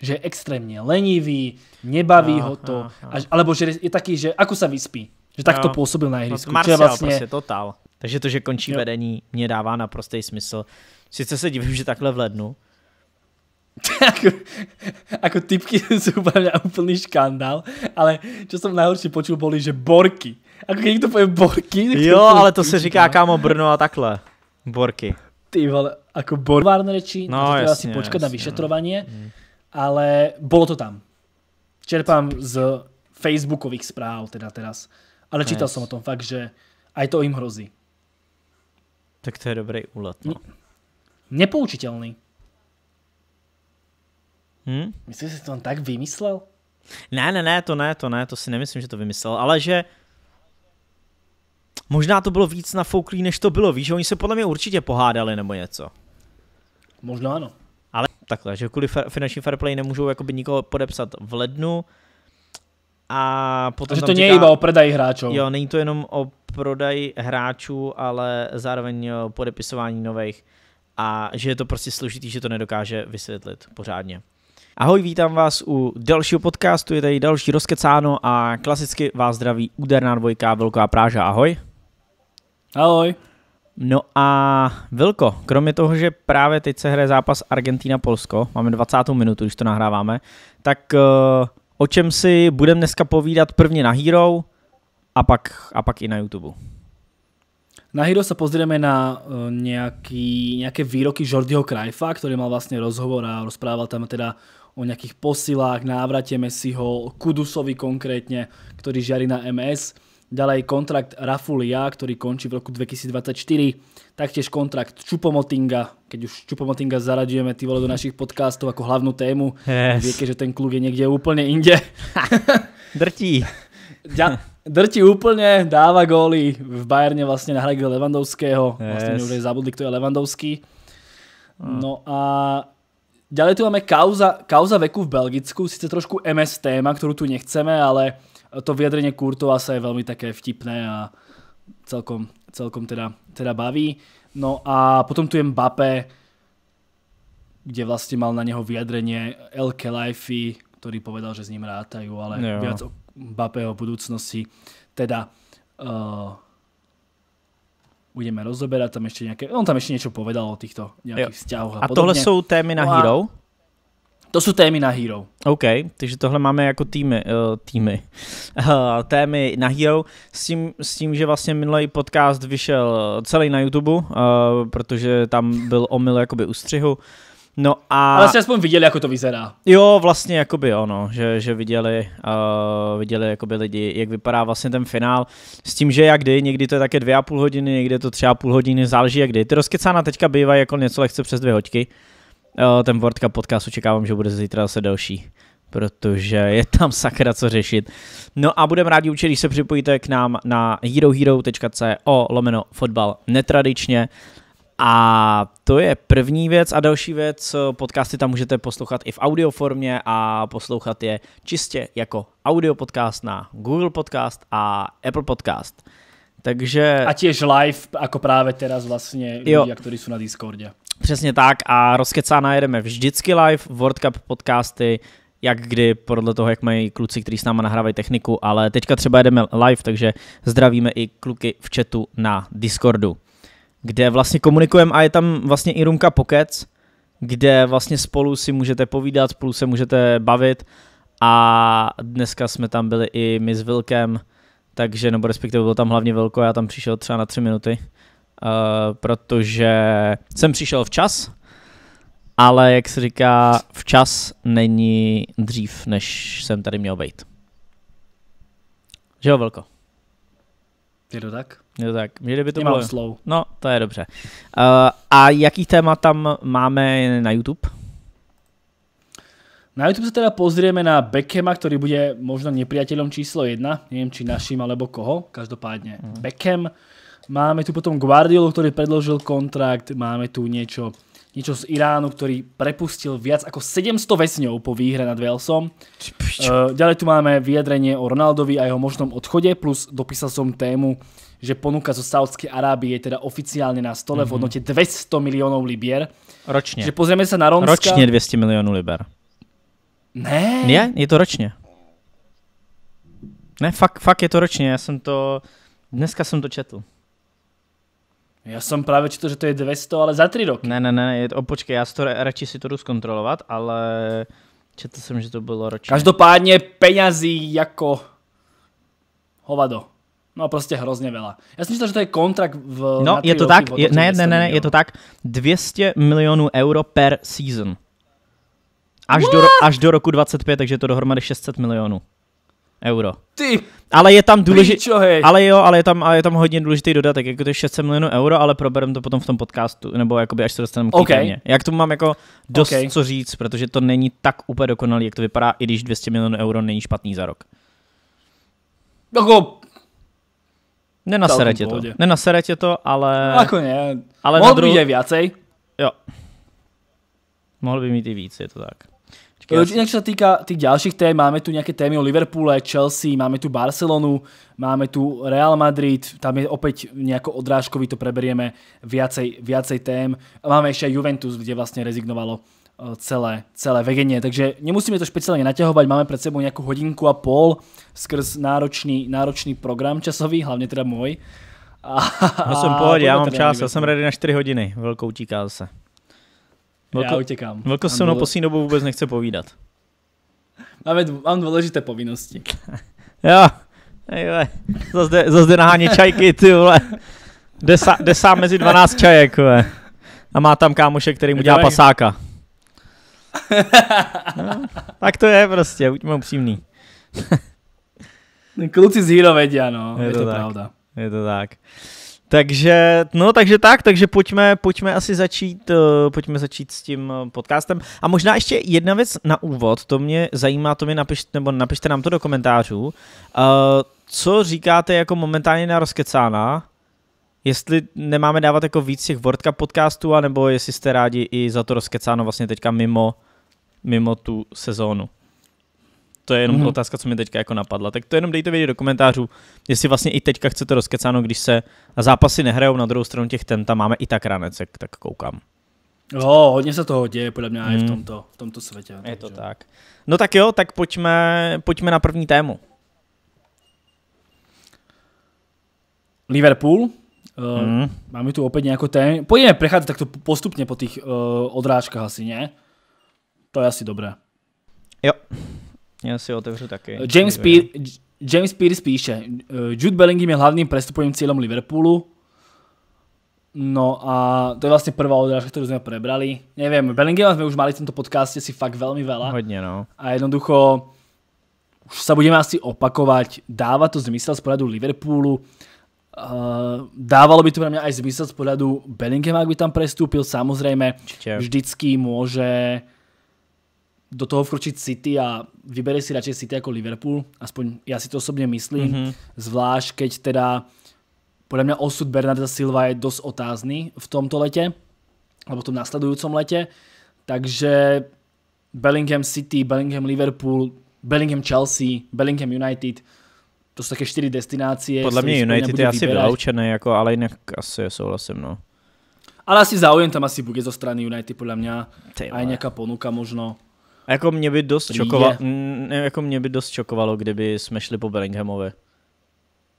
že je extrémne lenivý, nebaví no, ho to, no, no. alebo že je taký, že ako sa vyspí, že no. to pôsobil na ihrisku. No, Marcial, vlastně... prostě total. Takže to, že končí jo. vedení, mě dává naprostý smysl. Sice se divím, že takhle v lednu. ako, ako typky sú pre úplný škandál, ale čo som najhoršie počul boli, že borky. Ako keď niekto povie borky. Jo, to ale to se říká kámo Brno a takhle. Borky. Ty vole, ako borvárne reči, no, to treba asi počkať na vyšetrovanie. No. Mm ale bolo to tam. Čerpám z facebookových správ teda teraz. Ale nice. čítal som o tom fakt, že aj to im hrozí. Tak to je dobrý úlet. No. Nepoučiteľný. Hm? Myslíš, že si to on tak vymyslel? Ne, ne, ne, to ne, to ne, to si nemyslím, že to vymyslel, ale že možná to bylo víc na fouklí, než to bylo, víš, oni se podle mě určitě pohádali nebo něco. Možná ano takhle, že kvůli finanční fair play nemůžou jakoby nikoho podepsat v lednu, a potom Takže to není iba o prodaji hráčů. Jo, není to jenom o prodaji hráčů, ale zároveň o podepisování nových. A že je to prostě složitý, že to nedokáže vysvětlit pořádně. Ahoj, vítám vás u dalšího podcastu, je tady další rozkecáno a klasicky vás zdraví úderná dvojka Velká Práža. Ahoj. Ahoj. No a Vilko, kromě toho, že právě teď se hraje zápas Argentina-Polsko, máme 20. minutu, když to nahráváme, tak eh, o čem si budeme dneska povídat prvně na Hero a pak, a pak i na YouTube? Na Hero se pozrieme na eh, nějaký, nějaké výroky Jordiho Krajfa, který mal vlastně rozhovor a rozprával tam teda o nějakých posilách, návratě Messiho, Kudusovi konkrétně, který žiari na MS ďalej kontrakt Rafulia, ktorý končí v roku 2024, taktiež kontrakt Čupomotinga, keď už Čupomotinga zaradujeme ty vole do našich podcastov ako hlavnú tému, yes. viete, že ten kluk je niekde úplne inde. Drtí. Ďa, drtí úplne, dáva góly, v Bajerne vlastne nahradil Levandovského, yes. vlastne už zabudli, kto je Levandovský. Hm. No a ďalej tu máme kauza, kauza veku v Belgicku, sice trošku MS téma, ktorú tu nechceme, ale to vyjadrenie sa je veľmi také vtipné a celkom, celkom teda, teda baví. No a potom tu je Mbappé, kde vlastne mal na neho vyjadrenie El Kelaifi, ktorý povedal, že s ním rátajú, ale jo. viac o Mbappého budúcnosti. Teda uh, budeme rozoberať tam ešte nejaké... On tam ešte niečo povedal o týchto nejakých jo. vzťahoch a, a podobne. tohle sú témy na no a, Hero? To jsou témy na Hero. OK, takže tohle máme jako týmy, uh, týmy. Uh, témy na Hero s tím, s tím, že vlastně minulý podcast vyšel celý na YouTube, uh, protože tam byl omyl jakoby u střihu. No a... Ale jste aspoň viděli, jako to vyzerá. Jo, vlastně jakoby ono, že, že viděli, uh, viděli jakoby lidi, jak vypadá vlastně ten finál. S tím, že jak kdy, někdy to je také dvě a půl hodiny, někdy to tři a půl hodiny, záleží jak kdy. Ty rozkecána teďka bývají jako něco lehce přes dvě hoďky. Eh, ten World Cup podcast očekávám, že bude zítra zase další protože je tam sakra co řešit. No a budeme rádi určitě, když se připojíte k nám na herohero.co lomeno fotbal netradičně. A to je první věc a další věc, podcasty tam můžete poslouchat i v audio formě a poslouchat je čistě jako audio podcast na Google Podcast a Apple Podcast. Takže... a těž live, jako právě teraz vlastně, jo. lidi, kteří jsou na Discordě. Přesně tak a rozkecána jedeme vždycky live, World Cup podcasty, jak kdy, podle toho, jak mají kluci, kteří s náma nahrávají techniku, ale teďka třeba jedeme live, takže zdravíme i kluky v chatu na Discordu, kde vlastně komunikujeme a je tam vlastně i Rumka Pokec, kde vlastně spolu si můžete povídat, spolu se můžete bavit a dneska jsme tam byli i my s Vilkem, takže, nebo respektive bylo tam hlavně velko, já tam přišel třeba na tři minuty, uh, protože jsem přišel včas, ale jak se říká, včas není dřív, než jsem tady měl být. Že jo, Velko? Je to tak? Je to tak. Měli by to bylo... slow. No, to je dobře. Uh, a jaký téma tam máme na YouTube? Na no YouTube sa teda pozrieme na Beckhama, ktorý bude možno nepriateľom číslo 1. Neviem, či našim alebo koho. Každopádne mhm. Beckham. Máme tu potom Guardiolu, ktorý predložil kontrakt. Máme tu niečo, niečo z Iránu, ktorý prepustil viac ako 700 vesňov po výhre nad Velsom. Eh, ďalej tu máme vyjadrenie o Ronaldovi a jeho možnom odchode, plus dopísal som tému, že ponuka zo Saudskej Arábie je teda oficiálne na stole v mhm. hodnote 200 miliónov libier. Ročne. Že pozrieme sa na Rómska. Ročne 200 miliónov libier. Ne. Ne, je to ročně. Ne, fakt, fakt je to ročně, já jsem to, dneska jsem to četl. Já jsem právě četl, že to je 200, ale za tři roky. Ne, ne, ne, je to, počkej, já si to radši si to jdu zkontrolovat, ale četl jsem, že to bylo ročně. Každopádně penězí jako hovado. No prostě hrozně vela. Já jsem myslel, že to je kontrakt v... No, je to roky, tak, je, ne, ne, ne, ne, je to tak, 200 milionů euro per season. Až do, až do roku 25, takže je to dohromady 600 milionů euro. Ty ale je tam důležitý, ale jo, ale je tam, ale je tam hodně důležitý dodatek, jako to je 600 milionů euro, ale probereme to potom v tom podcastu, nebo jakoby až se dostaneme k okay. Jak tomu mám jako dost okay. co říct, protože to není tak úplně dokonalý, jak to vypadá, i když 200 milionů euro není špatný za rok. Jako... Nenasere tě to, nenasere tě to, ale... No, jako ne, ale mohl na druhou... by viacej. Jo. Mohl by mít i víc, je to tak. Počkej, inak, čo sa týka tých ďalších tém, máme tu nejaké témy o Liverpoole, Chelsea, máme tu Barcelonu, máme tu Real Madrid, tam je opäť nejako odrážkový, to preberieme viacej, viacej tém. A máme ešte aj Juventus, kde vlastne rezignovalo eh, celé, celé vegenie. Takže nemusíme to špeciálne naťahovať, máme pred sebou nejakú hodinku a pol skrz náročný, náročný program časový, hlavne teda môj. A, no jsem pohodě, já mám čas, já jsem ready na 4 hodiny, velkou utíká zase. Vlko, Já utěkám. Vlko se mnou poslední dobu vůbec nechce povídat. Máme, mám důležité povinnosti. jo, Ejle, zase, zase nahání čajky, ty vole. Desa, sa, mezi 12 čajek, vole. A má tam kámoše, který mu dělá pasáka. No, tak to je prostě, buďme upřímný. Kluci z Hero vedia, ano, je, je to, to tak. pravda. Je to tak. Takže, no, takže tak, takže pojďme, pojďme asi začít, uh, pojďme začít s tím eh, podcastem. A možná ještě jedna věc na úvod, to mě zajímá, to mi napište, nebo napište nám to do komentářů. Uh, co říkáte jako momentálně na Rozkecána? Jestli nemáme dávat jako víc těch World Cup podcastů, anebo jestli jste rádi i za to Rozkecáno vlastně teďka mimo, mimo tu sezónu. To je jenom mm-hmm. otázka, co mi teďka jako napadla. Tak to jenom dejte vědět do komentářů, jestli vlastně i teďka chcete rozkecáno, když se na zápasy nehrajou, na druhou stranu těch tenta, tam máme i tak ranec, jak tak koukám. Jo, hodně se toho děje, podle mě, mm. i v mhm. tomto, v tomto světě. Je takže. to tak. No tak jo, tak pojďme, pojďme na první tému. Liverpool, Uh, Máme tu opět nějakou. tému. Pôjdeme tak takto postupně po těch uh, odrážkách asi, ne? To je asi dobré. Jo. Já si otevřu taky. James, Pe- James Pierce píše, eh, Jude Bellingham je hlavním prestupovým cílem Liverpoolu. No a to je vlastně prvá odrážka, kterou jsme prebrali. Nevím, Bellingham jsme už mali v tomto podcaste si fakt velmi veľa. Hodně, no. A jednoducho už se budeme asi opakovat. dává to zmysel z pohledu Liverpoolu, Uh, dávalo by to pre mňa aj zmysel z pohľadu Bellingham, ak by tam prestúpil. Samozrejme, Určite. vždycky môže do toho vkročit City a vybere si radšej City jako Liverpool, aspoň já si to osobně myslím, mm-hmm. zvlášť keď teda podle mě osud Bernarda Silva je dost otázný v tomto letě, nebo v tom následujícím letě, takže Bellingham City, Bellingham Liverpool, Bellingham Chelsea, Bellingham United, to jsou také čtyři destinácie. Podle mě United je asi vyloučené, jako, ale jinak asi souhlasím. No. Ale asi záujem tam asi bude zo strany United, podle mě. A nějaká ponuka možno jako mě by dost šokovalo, jako mě by dost čokovalo, kdyby jsme šli po Bellinghamovi.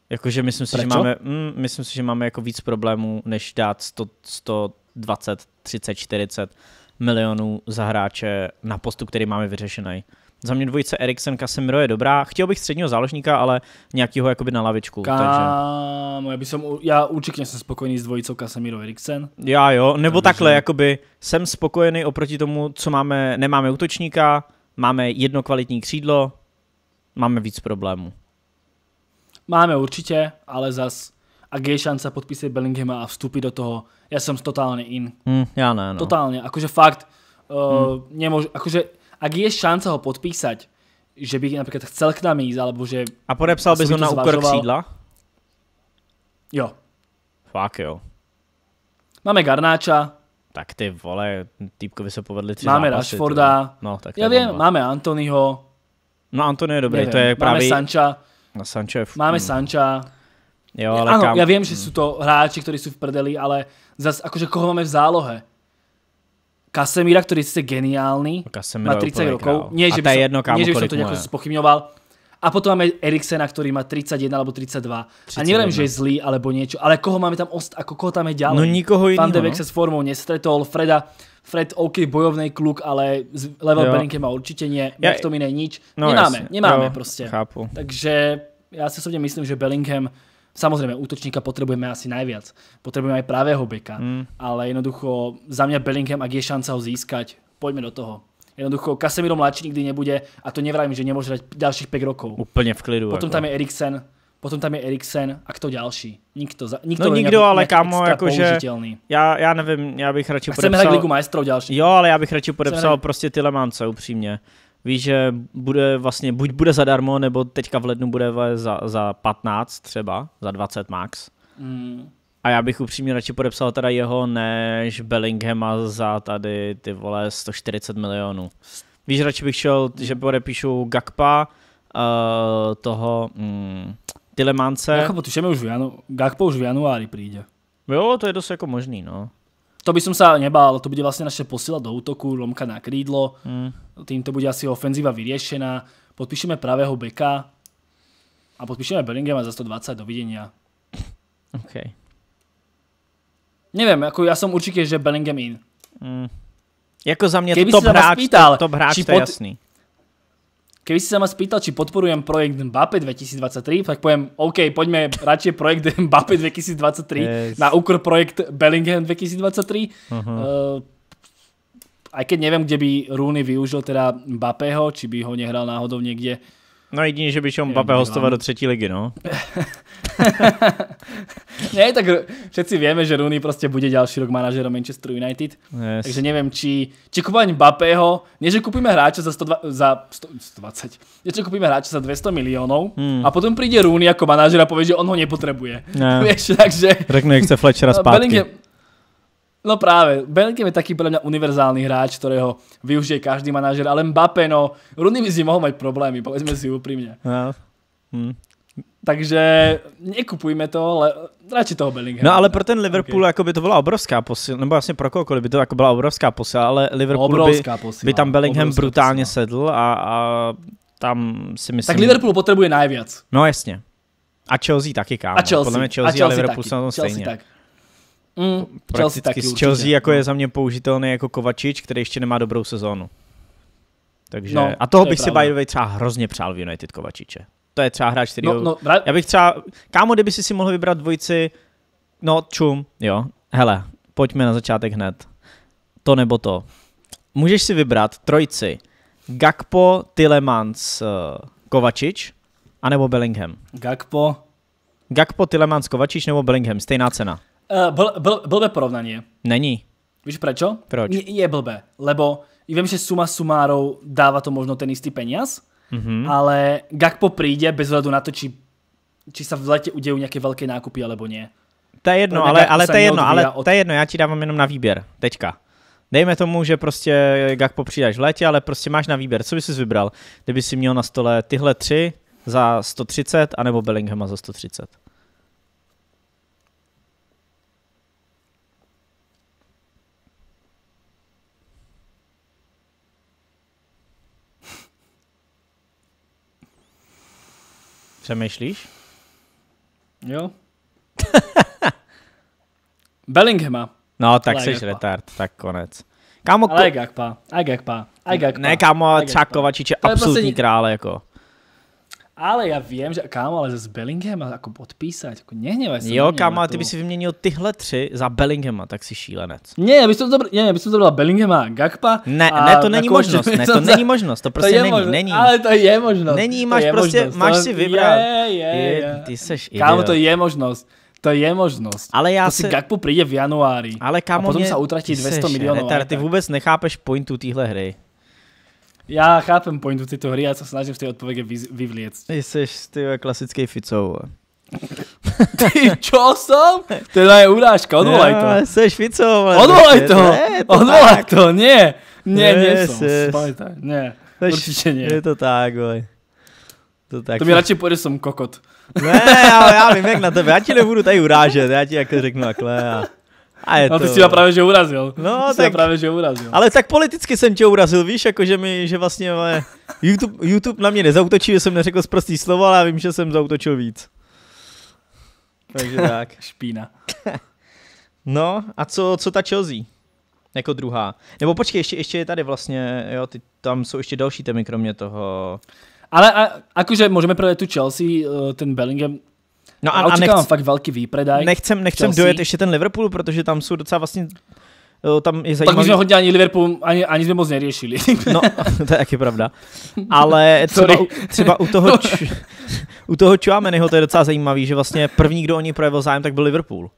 Jakože myslím si, Prečo? že máme, mm, myslím si, že máme jako víc problémů, než dát 100, 120, 30, 40 milionů za hráče na postu, který máme vyřešený. Za mě dvojice Eriksen Casemiro je dobrá. Chtěl bych středního záložníka, ale nějakýho jakoby na lavičku. Kámo, takže... já, bych som, já určitě jsem spokojený s dvojicou Casemiro Eriksen. Já jo, nebo Takže... takhle, jakoby jsem spokojený oproti tomu, co máme, nemáme útočníka, máme jedno kvalitní křídlo, máme víc problémů. Máme určitě, ale zas a je šance podpísať Bellinghama a vstupit do toho, já jsem totálně in. Mm, Já ne, no. Totálně. akože fakt, uh, eh, mm. Hm. nemôž, akože ak je šance ho podpísať, že by napríklad chcel k nám ísť, alebo že... A podepsal bys ho na úkor křídla? Jo. Fakt jo. Máme Garnáča. Tak ty vole, týpkovi se povedli tři Máme zápasy, Rashforda. No, tak Já vím, máme Antonyho. No Antony je dobrý, nevím. to je právě... Máme Sancha. No, Sanča je v... Máme hm. Sancha. Jo, ale ano, kam... já vím, že jsou hm. to hráči, kteří jsou v prdeli, ale zas, akože koho máme v zálohe? Kasemíra, ktorý no, je geniálny, Kasemiro má 30 rokov. Král. Nie, že by, som, jedno, nie, že by som to nejako spochybňoval. A potom máme Eriksena, ktorý má 31 alebo 32. 31. A neviem, že je zlý alebo niečo, ale koho máme tam, ost, ako koho tam je ďalej? No nikoho iného. Van de Beek no. sa s formou nestretol, Freda, Fred OK, bojovný kluk, ale level Bellingham má určite nie, ja, McTominay nič. No, nemáme, jasne. nemáme jo, prostě. Chápu. Takže já si osobně myslím, že Bellingham Samozrejme, útočníka potrebujeme asi najviac. Potrebujeme aj pravého beka. Mm. Ale jednoducho, za mňa Bellingham, ak je šanca ho získať, poďme do toho. Jednoducho, Casemiro mladší nikdy nebude a to nevrajím, že nemôže dať ďalších 5 rokov. Úplne v klidu. Potom ako. tam je Eriksen, potom tam je Eriksen a kto další? Nikto, za, nikto no nikdo, jako ale kámo, akože, ja, já nevím, já bych radšej podepsal... Chceme Ligu majstrov další. Jo, ale já bych radšej podepsal Chceme... prostě Tylemance, upřímně víš, že bude vlastně, buď bude zadarmo, nebo teďka v lednu bude za, za 15 třeba, za 20 max. Mm. A já bych upřímně radši podepsal teda jeho než Bellinghama za tady ty vole 140 milionů. Víš, radši bych šel, že podepíšu Gakpa, uh, toho mm, Tilemance. Jako už v janu, Gakpo už v januári přijde. Jo, to je dost jako možný, no. To by som sa nebal, to bude vlastne naše posila do útoku, lomka na krídlo, mm. týmto bude asi ofenzíva vyriešená. Podpíšeme pravého beka a podpíšeme a za 120, dovidenia. OK. Neviem, ako ja som určite, že Bellingham in. Mm. Jako za mě to top hráč, top hráč, to je jasný. Keby si sa ma spýtal, či podporujem projekt Mbappé 2023, tak poviem, OK, poďme radšej projekt Mbappé 2023 yes. na úkor projekt Bellingham 2023. Uh-huh. Uh, aj keď neviem, kde by Rooney využil teda Mbappého, či by ho nehral náhodou niekde No jedině, že by šel Mbappé hostovat do třetí ligy, no. ne, tak všetci víme, že Rooney prostě bude další rok manažerem Manchester United. Yes. Takže nevím, či, či kupování Mbappého, ne, že kupíme hráče za, 102, za 100, 120, ne, že kupíme hráče za 200 milionů hmm. a potom přijde Rooney jako manažer a povie, že on ho nepotřebuje. Ne. Víš, takže... Řekne, jak chce Fletchera no, zpátky. Bellingham, No právě, Bellingham je taký podle mňa univerzální hráč, kterého využije každý manažer, ale Mbappé, no, Rooney by si mohl mít problémy, povedzme si upřímně. No. Hm. Takže nekupujme to, ale radši toho Bellingham. No ale pro ten Liverpool okay. jako by to byla obrovská posila, nebo vlastně pro kohokoliv by to jako byla obrovská posila, ale Liverpool obrovská by, posila, by tam Bellingham brutálně posila. sedl a, a tam si myslím... Tak Liverpool potřebuje nejvíc. No jasně. A Chelsea taky, kámo. A Chelsea. Podle mě Chelsea a, Chelsea a Liverpool taky. jsou na tom Chelsea stejně. Tak. Mm, Prakticky taky, z Chelsea určitě. jako je no. za mě použitelný jako Kovačič, který ještě nemá dobrou sezónu. Takže, no, a toho to bych si by the way třeba hrozně přál v United Kovačiče. To je třeba hráč, který... No, no, bra... Já bych třeba... Kámo, kdyby si si mohl vybrat dvojici... No, čum, jo. Hele, pojďme na začátek hned. To nebo to. Můžeš si vybrat trojici. Gakpo, Tilemans, eh, Kovačič, anebo Bellingham. Gakpo. Gakpo, Tilemans, Kovačič nebo Bellingham, stejná cena. Uh, eh, bl, blbé porovnání. Není. Víš proč? Proč? Je, je blbé, lebo vím že suma sumárov dává to možno ten istý peniaz, mm-hmm. ale Gakpo přijde bez hľadu na to, či, či sa v letě udejú nějaké velké nákupy alebo nie. To je jedno, ale, ale to je jedno, ale od... to je jedno, já ti dávám jenom na výběr, teďka. Dejme tomu, že prostě Gakpo přidáš v létě, ale prostě máš na výběr. Co bys si vybral, kdyby si měl na stole tyhle tři za 130, anebo Bellinghama za 130? Přemýšlíš? Jo. Bellinghama. No, tak jsi retard, tak konec. Kámo, Ale ko... Gakpa, Gakpa, Ne, kámo, třeba Kovačič je prostě absolutní prostě... krále, jako. Ale já vím, že kámo, ale s Bellingham jako podpísať, jako nehněvaj se. Jo, kámo, ale ty by si vyměnil tyhle tři za Bellinghama, tak si šílenec. Ne, já bych to, dobr, ne, bych to dobrala a Gakpa. Ne, a ne, to není možnost, ne, to není možnost, to prostě to není, možnost, není. Ale to je možnost. Není, máš je prostě, možnost, máš si vybrat. Je, je, je. Ty seš idiot. Kámo, to je možnost. To je možnost. Ale já to si se... Gakpo přijde v januári. Ale kámo, a potom se utratí 200 milionů. ty vůbec nechápeš pointu téhle hry. Já chápem pointu této hry, já se snažím v té odpovědi vyvlíct. Ty jsi ty klasický Ficou. Ty čo jsem? Teda je urážka, odvolaj to. Ja, seš Ficou. Odvolaj to, odvolaj to, ne, ne, ne, ne, ne, yes. ne. nie. Seš, určite Je to tak, voj. To, tak. to mi radši půjde, jsem kokot. Ne, ale já vím, jak na tebe. Já ti nebudu tady urážet, já ti jako řeknu takhle. A... A je no, to... ty jsi právě že urazil. No, jsi tak... právě že urazil. Ale tak politicky jsem tě urazil, víš, že mi, že vlastně ale YouTube, YouTube na mě nezautočí, že jsem neřekl zprostý slovo, ale já vím, že jsem zautočil víc. Takže tak. Špína. no a co, co ta Chelsea? Jako druhá. Nebo počkej, ještě, ještě je tady vlastně, jo, ty, tam jsou ještě další témy, kromě toho. Ale a, akože můžeme projet tu Chelsea, eh, ten Bellingham, No a, a, a nechci, fakt velký výpredaj. Nechcem, nechcem dojet ještě ten Liverpool, protože tam jsou docela vlastně tam je zajímavý. Tak my jsme hodně ani Liverpool, ani, ani jsme moc neriešili. No, to je taky pravda. Ale třeba, třeba u toho, č, u toho Chuameniho to je docela zajímavý, že vlastně první, kdo o něj projevil zájem, tak byl Liverpool.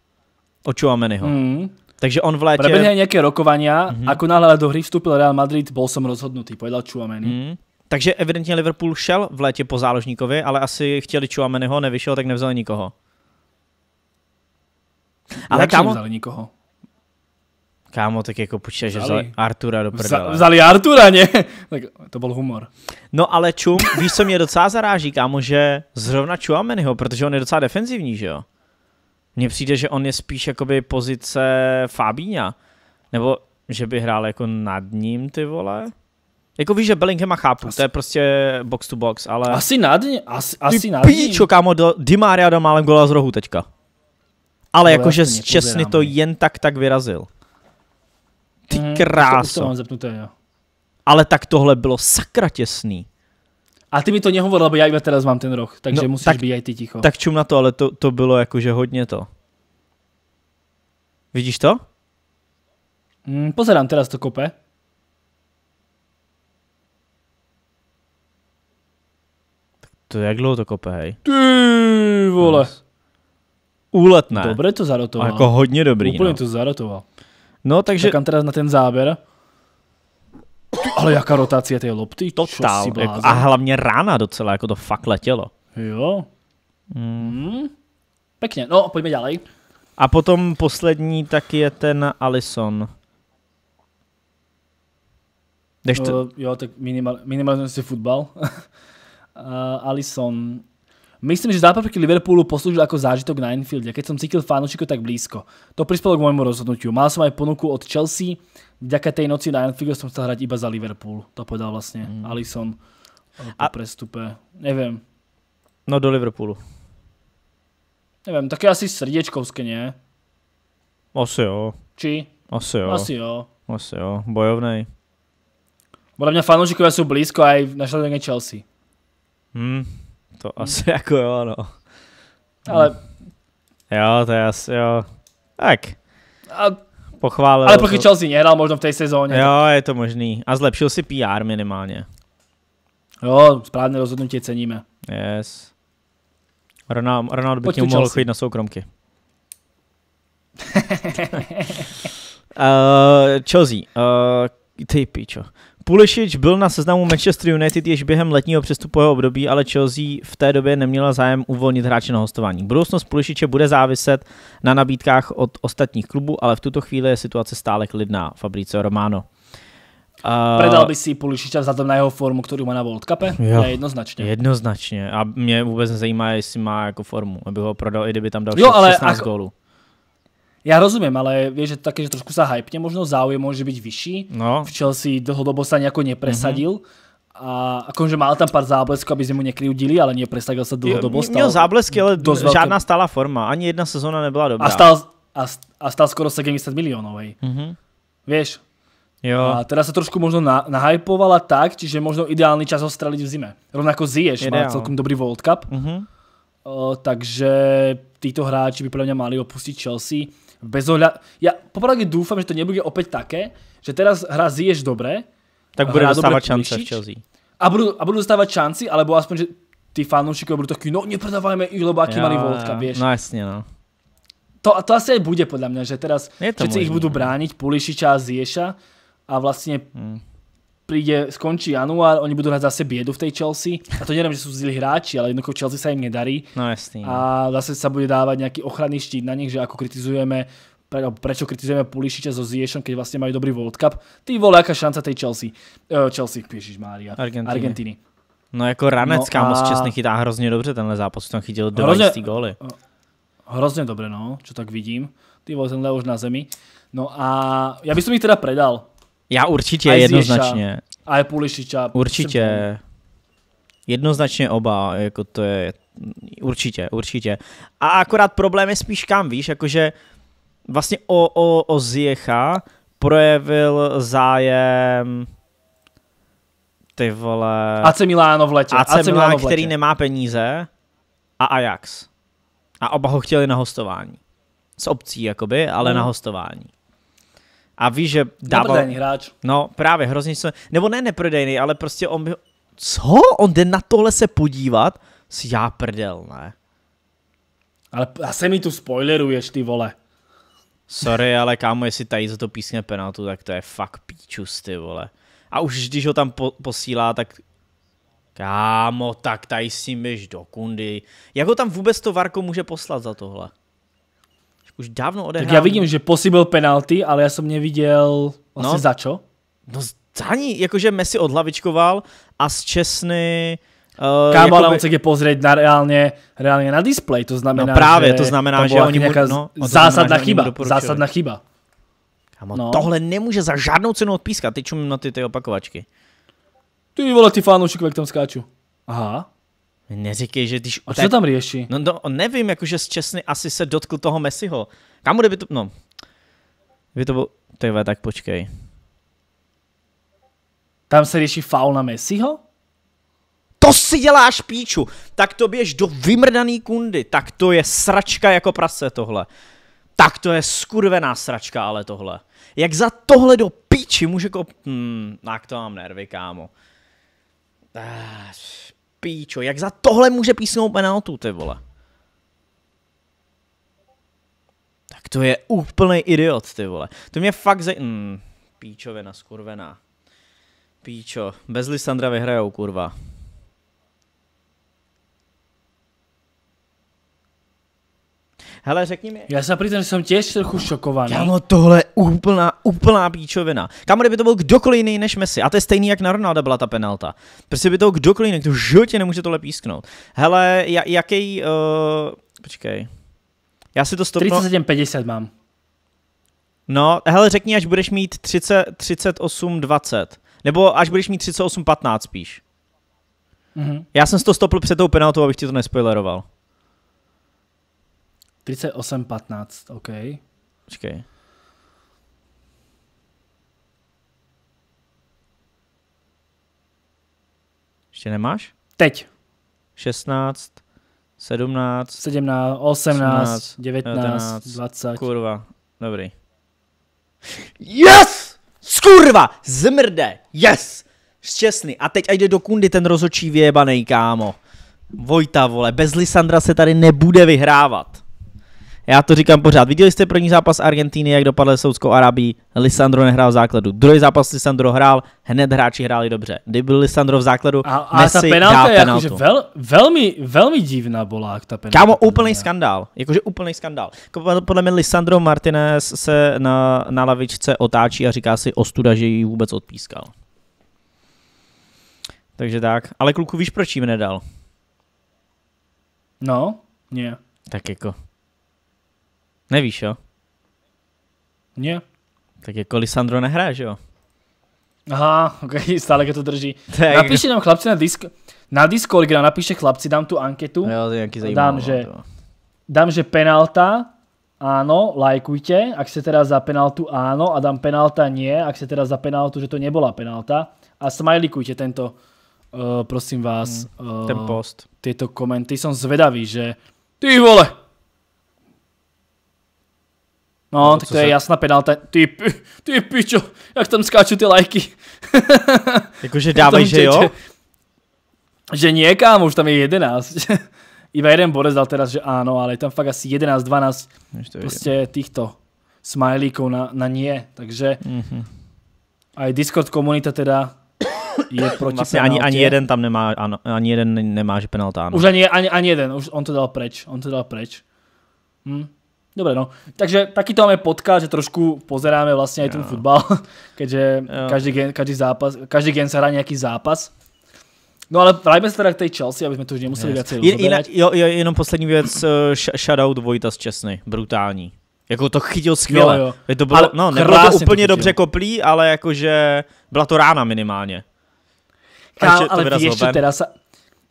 O Chuameniho. Mm. Takže on v létě... Prebehli nějaké rokovania, mm-hmm. ako náhle do hry vstupil Real Madrid, bol som rozhodnutý, povedal Chuameni. Mm. Takže evidentně Liverpool šel v létě po záložníkovi, ale asi chtěli Chouameniho, nevyšel, tak nevzali nikoho. Ale Jak kámo... nevzali nikoho? Kámo, tak jako počítá, že vzali Artura do prdele. Vzali Artura, ne? tak to byl humor. No ale Čum, víš, co mě docela zaráží, kámo, že zrovna Chouameniho, protože on je docela defenzivní, že jo? Mně přijde, že on je spíš jakoby pozice Fabíňa. Nebo že by hrál jako nad ním, ty vole. Jako víš, že Bellinghama chápu, asi. to je prostě box to box, ale... Asi na dně, asi, asi Ty na dně. píčo, kámo, do, Di Maria málem gola z rohu teďka. Ale jakože jako z Česny to jen tak tak vyrazil. Ty mm, kráso. To, zepnuté, jo. Ale tak tohle bylo sakra těsný. A ty mi to nehovoril, lebo já iba teraz mám ten roh, takže no, musíš tak, být i ty ticho. Tak čum na to, ale to, to bylo jakože hodně to. Vidíš to? Mm, pozerám teraz to kope. To jak dlouho to kope, hej? Ty vole. Úletné. Dobré to zarotoval. A jako hodně dobrý. Úplně no. to zarotoval. No takže... Čekám kam teda na ten záběr? Ale jaká rotace té lopty? Total. Jako, a hlavně rána docela, jako to fakt letělo. Jo. Hmm. hmm. Pěkně, no pojďme dále. A potom poslední tak je ten Alison. Uh, eh, jo, tak minimal, minimalizujeme si fotbal. Uh, eh, Alison. Myslím, že zápas proti Liverpoolu poslúžil ako zážitok na Enfielde, keď som cítil fanúšikov tak blízko. To prispelo k môjmu rozhodnutiu. Mal som aj ponuku od Chelsea, vďaka tej noci na Anfield som chcel hrať iba za Liverpool. To povedal vlastne mm. Alison eh, po A... prestupe. Neviem. No do Liverpoolu. Neviem, také asi srdiečkovské, nie? Asi jo. Či? Asi jo. Asi jo. Asi jo. Bojovnej. Podľa mňa fanúšikovia sú blízko aj na šatane Chelsea. Hmm, to hmm. asi jako jo, no. Ale... Jo, to je asi, jo. Tak. A, Pochválil. Ale pokud Chelsea nehrál možno v té sezóně. Jo, je to možný. A zlepšil si PR minimálně. Jo, správné rozhodnutí ceníme. Yes. Ronald, Ronald by tě mohl chodit na soukromky. uh, Chelsea, uh, ty pičo. Pulisic byl na seznamu Manchester United již během letního přestupového období, ale Chelsea v té době neměla zájem uvolnit hráče na hostování. Budoucnost Pulisiče bude záviset na nabídkách od ostatních klubů, ale v tuto chvíli je situace stále klidná. Fabrice Romano. Uh, Predal by si Pulisiča vzhledem na jeho formu, kterou má na World Cup? jednoznačně. Jednoznačně. A mě vůbec nezajímá, jestli má jako formu, aby ho prodal, i kdyby tam dal jo, ale 16 gólů. Ja rozumiem, ale vieš, že to také, že trošku sa hypne, možno záujem môže byť vyšší. No. V Chelsea dlhodobo sa nejako nepresadil. Mm-hmm. A akože mal tam pár záblesků, aby sme mu nekryudili, ale nepresadil sa dlhodobo. Stál Měl záblesky, ale žádná stála forma. Ani jedna sezóna nebyla dobrá. A stál, a, a stál skoro 70 milionů, Mm-hmm. Vieš? Jo. A teda sa trošku možno nahypovala tak, čiže možno ideálny čas ho streliť v zime. Rovnako Ziyech má celkom dobrý World Cup. Mm-hmm. takže títo hráči by podľa mňa mali opustiť Chelsea bez ohľadu... Ja popravde dúfam, že to nebude opäť také, že teraz hra zješ dobre, tak bude dostávať šance v Chelsea. A budú, a dostávať šanci, alebo aspoň, že tí fanúšikov budú takí, no nepredávajme ich, lebo aký jo, mali Voltka, vieš. No jasne, no. To, asi aj bude podľa mňa, že teraz všetci ich budú no. brániť, Pulišiča a Zieša a vlastne hmm príde, skončí január, oni budú hrať zase biedu v tej Chelsea. A to neviem, že sú zlí hráči, ale jednoducho Chelsea sa im nedarí. No jasný. A no. zase sa bude dávať nejaký ochranný štít na nich, že ako kritizujeme pre, no, prečo kritizujeme Pulišiča so Ziešom, keď vlastne majú dobrý World Cup. Ty vole, aká šanca tej Chelsea. Uh, Chelsea, Ježíš Mária. Argentíny. Argentíny. No jako Ranec, no kámo, a... čestně chytá hrozně dobře tenhle zápas, tam chytil dva hrozně, góly. Eh, hrozně dobře, no, čo tak vidím. Ty vole, tenhle už na zemi. No a ja by som ich teda predal. Já určitě, jednoznačně. A je Pulišiča. Určitě. Jednoznačně oba, jako to je, určitě, určitě. A akorát problém je spíš kam, víš, jakože vlastně o, o, o Zjecha projevil zájem ty vole... AC Miláno v letě. AC, AC Miláno, Miláno v letě. který nemá peníze a Ajax. A oba ho chtěli na hostování. S obcí, jakoby, ale mm. na hostování a ví, že dával... Neprodejný hráč. No právě, hrozně se... Nebo ne neprodejný, ale prostě on by... Co? On jde na tohle se podívat? Si já prdel, ne. Ale se mi tu spoileruješ, ty vole. Sorry, ale kámo, jestli tady za to písně penaltu, tak to je fakt píčus, ty vole. A už když ho tam po- posílá, tak kámo, tak tady si běž do kundy. Jak ho tam vůbec to Varko může poslat za tohle? už dávno odehrál. Tak já vidím, že Posi byl penalty, ale já jsem neviděl vlastně no, za čo. No ní, jakože Messi odhlavičkoval a z Česny... Uh, Kámo, jakoby... ale on se je pozrieť na reálně, reálně na display, to znamená, no právě, že to znamená, no, že oni mu, no, to zásadná chyba, zásadná chyba. Kámo, no. tohle nemůže za žádnou cenu odpískat, ty čumím na ty, ty opakovačky. Ty vole, ty fanoušek, jak tam skáču. Aha. Neříkej, že když... A co tak... tam řeší? No, no, nevím, jakože z Česny asi se dotkl toho Messiho. Kam by to... No. Kdyby to bylo... Tyve, tak počkej. Tam se řeší faul na Messiho? To si děláš píču. Tak to běž do vymrdaný kundy. Tak to je sračka jako prase tohle. Tak to je skurvená sračka ale tohle. Jak za tohle do píči může kop... Hmm, tak to mám nervy, kámo. Ah, píčo, jak za tohle může písnout penaltu, ty vole. Tak to je úplný idiot, ty vole. To mě fakt zaj... Mm, píčovina, skurvená. Píčo, bez Lisandra vyhrajou, kurva. Hele, řekni mi. Já se že jsem těž trochu šokovaný. Kámo, tohle je úplná, úplná píčovina. Kámo, kdyby to byl kdokoliv jiný než Messi. A to je stejný, jak na Ronaldo byla ta penalta. Prostě by to kdokoliv jiný, kdo životě nemůže tohle písknout. Hele, jaký... Uh, eh, počkej. Já si to stopnu. 50 mám. No, hele, řekni, až budeš mít 30, 38, 20. Nebo až budeš mít 38, 15 spíš. Mm-hmm. Já jsem si to stopl před tou penaltou, abych ti to nespoileroval. 48,15, OK. Počkej. Ještě nemáš? Teď. 16, 17, 17, 18, 18 19, 19, 20. Kurva, dobrý. Yes! Skurva! Zmrde! Yes! Šťastný. A teď jde do kundy ten rozočí vyjebanej, kámo. Vojta, vole, bez Lisandra se tady nebude vyhrávat. Já to říkám pořád. Viděli jste první zápas Argentíny, jak dopadl Soudskou Arabii. Lisandro nehrál v základu. Druhý zápas Lisandro hrál, hned hráči hráli dobře. Kdy byl Lisandro v základu, a, a Messi ta penalta dál je penaltu. jakože vel, velmi, velmi divná byla ta penalta. Kámo, úplný skandál. Jakože úplný skandál. Podle mě Lisandro Martinez se na, na lavičce otáčí a říká si ostuda, že ji vůbec odpískal. Takže tak. Ale kluku, víš, proč jim nedal? No, ne. Tak jako, Nevíš, jo? Ne. Tak jako Lisandro nehrá, že jo? Aha, ok, stále to drží. Tak. Napíši nám chlapci na disk. Na Discord nám napíše chlapci, dám tu anketu. Jo, to je nějaký zajímavý, dám, no, že, dám, že penalta, ano, lajkujte, ak se teda za penaltu ano, a dám penalta nie, ak se teda za penaltu, že to nebyla penalta. A smajlikujte tento, uh, prosím vás, hmm, ten eh, post. tyto komenty. jsem zvedavý, že ty vole, No, no tak to je se... jasná penalta. Ty, ty pičo, jak tam skáču ty lajky. Jakože dávaj, že jo? Že někam, už tam je 11. Iba jeden bodec dal teraz, že ano, ale je tam fakt asi 11, 12 prostě týchto smajlíkov na, na nie, takže mm-hmm. aj Discord komunita teda je proti vlastně ani, ani jeden tam nemá, ano, ani jeden nemá, že penalta, ano. Už ani, ani, ani jeden, už on to dal preč, on to dal preč. Hm? Dobre, no. Takže takýto máme podcast, že trošku pozeráme vlastne aj ten futbal, keďže každý, gen, každý, zápas, každý sa hrá nejaký zápas. No ale vrajme se teda k tej Chelsea, aby sme to už nemuseli viacej rozoberať. jo, jo, jenom poslední věc, eh, shoutout Vojta z Česny, brutální. Jako to chytil skvěle. Jo, jo. To bylo, ale no, nebylo to úplně to dobře koplí, ale jakože byla to rána minimálně. Kámo, ale to ještě teda sa,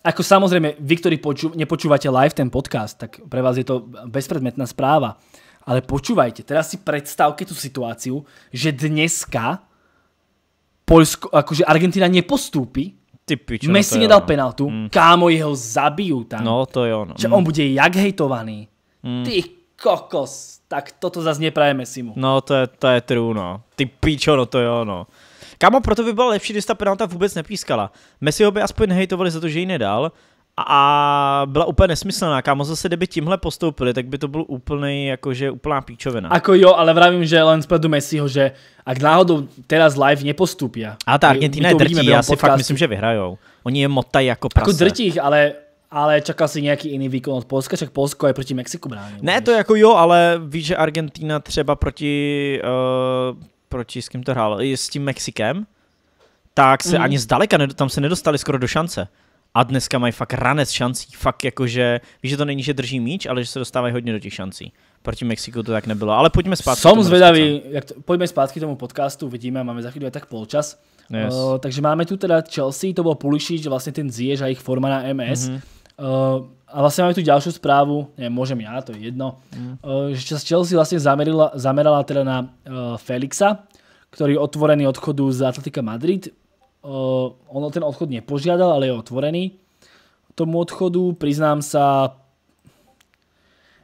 Ako samozrejme, vy, ktorí poču, nepočúvate live ten podcast, tak pre vás je to bezpredmetná správa. Ale počúvajte, teraz si predstavte tú situáciu, že dneska Polsko, akože Argentina nepostúpi, Ty pičo, no Messi nedal ono. penaltu, mm. kámo jeho zabijú tam. No to je ono. Že mm. on bude jak hejtovaný. Mm. Ty kokos, tak toto zase neprajeme si mu. No to je, to je true, no. Ty pičo, no to je ono. Kámo, proto by byla lepší, když ta penalta vůbec nepískala. Messiho by aspoň hejtovali za to, že ji nedal, a byla úplně nesmyslná. Kámo, zase kdyby tímhle postoupili, tak by to byl úplný, jakože úplná píčovina. Ako jo, ale vravím, že len spredu Messiho, že ak náhodou teraz live nepostupí. A ta Argentina je drtí, já si podcastu. fakt myslím, že vyhrajou. Oni je motají jako prase. Ako drtí, ale ale čekal si nějaký jiný výkon od Polska, však Polsko je proti Mexiku brání. Ne, to jako jo, ale víš, že Argentina třeba proti uh, proti s kým to hrál, s tím Mexikem, tak se mm. ani zdaleka, tam se nedostali skoro do šance. A dneska mají fakt ranec šancí. Fakt jakože, víš, že to není, že drží míč, ale že se dostávají hodně do těch šancí. Proti Mexiku to tak nebylo, ale pojďme zpátky. Jsem zvědavý, jak to, pojďme zpátky k tomu podcastu, vidíme, máme za chvíli tak polčas. Yes. Uh, takže máme tu teda Chelsea, to bylo Pulisic, vlastně ten Zíjež a jejich forma na MS. Mm-hmm. Uh, a vlastne máme tu ďalšiu správu, ne, môžem ja, to je jedno, mm. uh, že Chelsea vlastne zamerila, zamerala teda na uh, Felixa, ktorý je otvorený odchodu z Atletika Madrid. Uh, on ten odchod nepožiadal, ale je otvorený tomu odchodu. Priznám sa,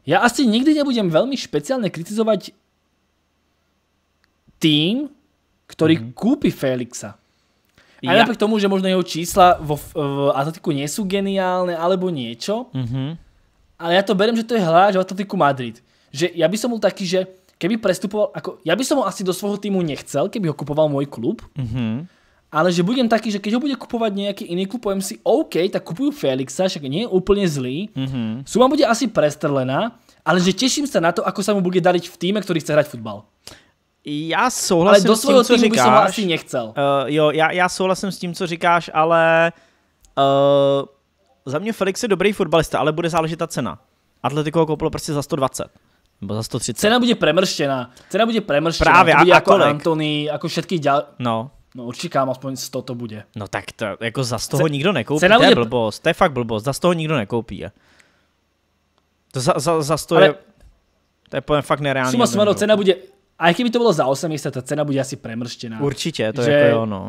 ja asi nikdy nebudem veľmi špeciálne kritizovať tým, ktorý mm. kúpi Felixa. A ja... napriek tomu, že možno jeho čísla vo, v Atletiku nie sú geniálne alebo niečo, mm-hmm. ale ja to beriem, že to je hráč v Atletiku Madrid. Že ja by som bol taký, že keby prestupoval, ako, ja by som ho asi do svojho týmu nechcel, keby ho kupoval môj klub, mm-hmm. ale že budem taký, že keď ho bude kupovať nejaký iný klub, poviem si, OK, tak kupujú Felixa, však nie je úplne zlý, mm-hmm. suma bude asi prestrlená, ale že teším sa na to, ako sa mu bude dariť v týme, ktorý chce hrať futbal. Já souhlasím ale do svého s tím, co říkáš. Ale asi nechcel. Uh, jo, já, já souhlasím s tím, co říkáš, ale uh, za mě Felix je dobrý fotbalista, ale bude záležet ta cena. Atletico ho koupilo prostě za 120. Nebo za 130. Cena bude premrštená. Cena bude premrštená. Právě, to bude a jako kolik? Antony, jako všetky děl. No. No kam aspoň 100 to bude. No tak to, jako za 100 C- nikdo nekoupí, cena to bude... je blbost, to je fakt blbost, za 100 nikdo nekoupí. Je. To za, za, za 100 Ale... je, to je fakt nereálně. Suma suma, no. cena bude, aj keby to bolo za 80, tá cena bude asi premrštená. Určite, to je to jako ono.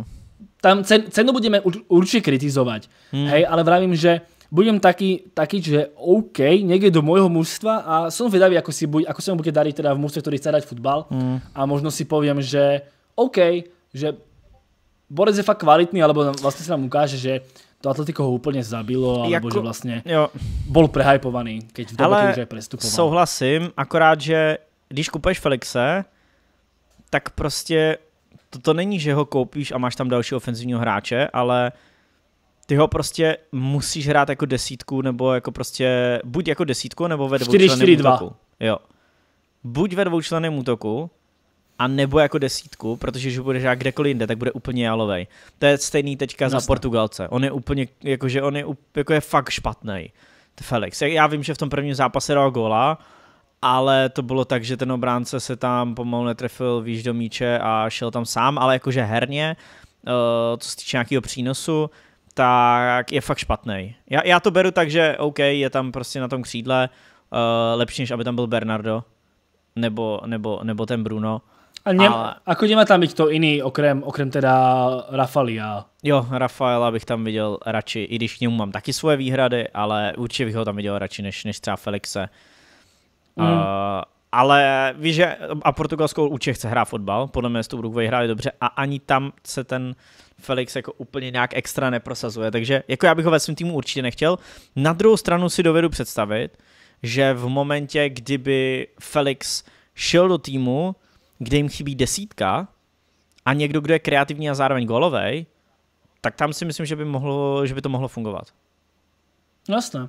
Tam cen, cenu budeme určite kritizovať, hmm. hej, ale vravím, že budem taký, taký, že OK, niekde do môjho mužstva a som vedavý, ako, si, buď, ako sa mu bude dariť teda v mužstve, ktorý chce dať futbal Hmm. a možno si poviem, že OK, že Borec je fakt kvalitný, alebo vlastne sa nám ukáže, že to Atletico ho úplne zabilo, alebo jako, že vlastne jo. bol prehypovaný, keď v dobe, Ale keď už aj prestupoval. souhlasím, akorát, že když kupuješ Felixe, tak prostě to, to není, že ho koupíš a máš tam další ofenzivního hráče, ale ty ho prostě musíš hrát jako desítku, nebo jako prostě, buď jako desítku, nebo ve dvoučleném útoku. Jo. Buď ve dvoučleném útoku, a nebo jako desítku, protože že bude hrát kdekoliv jinde, tak bude úplně jalovej. To je stejný teďka Jasne. za Portugalce. On je úplně, jakože on je, jako je fakt špatný. Felix. Já vím, že v tom prvním zápase dal gola, ale to bylo tak, že ten obránce se tam pomalu netrefil výš do míče a šel tam sám, ale jakože herně, eh, co se týče nějakého přínosu, tak je fakt špatný. Já, já to beru tak, že OK, je tam prostě na tom křídle, eh, lepší než aby tam byl Bernardo, nebo, nebo, nebo ten Bruno. A ne, ale... ako nemá tam to jiný, okrem, okrem teda Rafalia? Jo, Rafaela bych tam viděl radši, i když k němu mám taky svoje výhrady, ale určitě bych ho tam viděl radši než, než třeba Felixe. Mm. ale víš, že a Portugalsko u Čech se hrá fotbal, podle mě s tou Uruguay hráli dobře a ani tam se ten Felix jako úplně nějak extra neprosazuje, takže jako já bych ho ve svém týmu určitě nechtěl. Na druhou stranu si dovedu představit, že v momentě, kdyby Felix šel do týmu, kde jim chybí desítka a někdo, kdo je kreativní a zároveň golovej, tak tam si myslím, že by, mohlo, že by to mohlo fungovat. Jasné.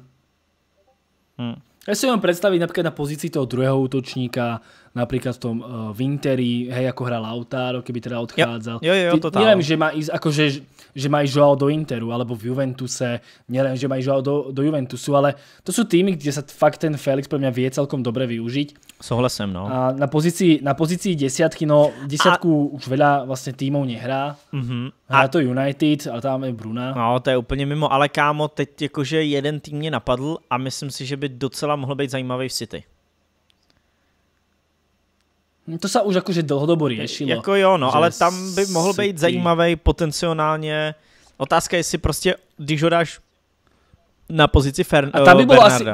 Hmm. Ja si vám predstaviť napríklad na pozícii toho druhého útočníka napríklad v tom uh, eh, Vinteri, hej, ako hral Lautaro, keby teda odchádzal. Jo, jo, jo to Nielen, že má ísť, akože, že má ísť Joao do Interu, alebo v Juventuse, nielen, že má ísť Joao do, do Juventusu, ale to sú týmy, kde sa fakt ten Felix pre mňa vie celkom dobre využiť. Souhlasím, no. A na pozícii, na pozícii desiatky, no desiatku a... už veľa vlastne týmov nehrá. Mm-hmm. A... to United, ale tam je Bruna. No, to je úplně mimo, ale kámo, teď jakože jeden tým mě napadl a myslím si, že by docela mohl být zajímavý v City. To se už jakože dlhodobo řešilo. Jako jo, no, ale tam by mohl být zajímavý potenciálně. Otázka je, jestli prostě, když ho dáš na pozici Fern, A tam by bylo eh, asi,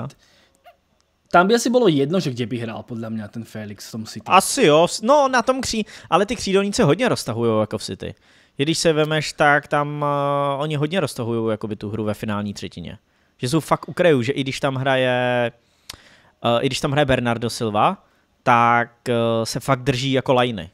tam by asi bylo jedno, že kde by hrál podle mě ten Felix v tom City. Asi jo, no na tom kří, ale ty křídelníce hodně roztahují jako v City. Když se vemeš, tak tam uh, oni hodně roztahují jakoby tu hru ve finální třetině. Že jsou fakt u kraju, že i když tam hraje uh, i když tam hraje Bernardo Silva, tak eh, se fakt drží jako lajny.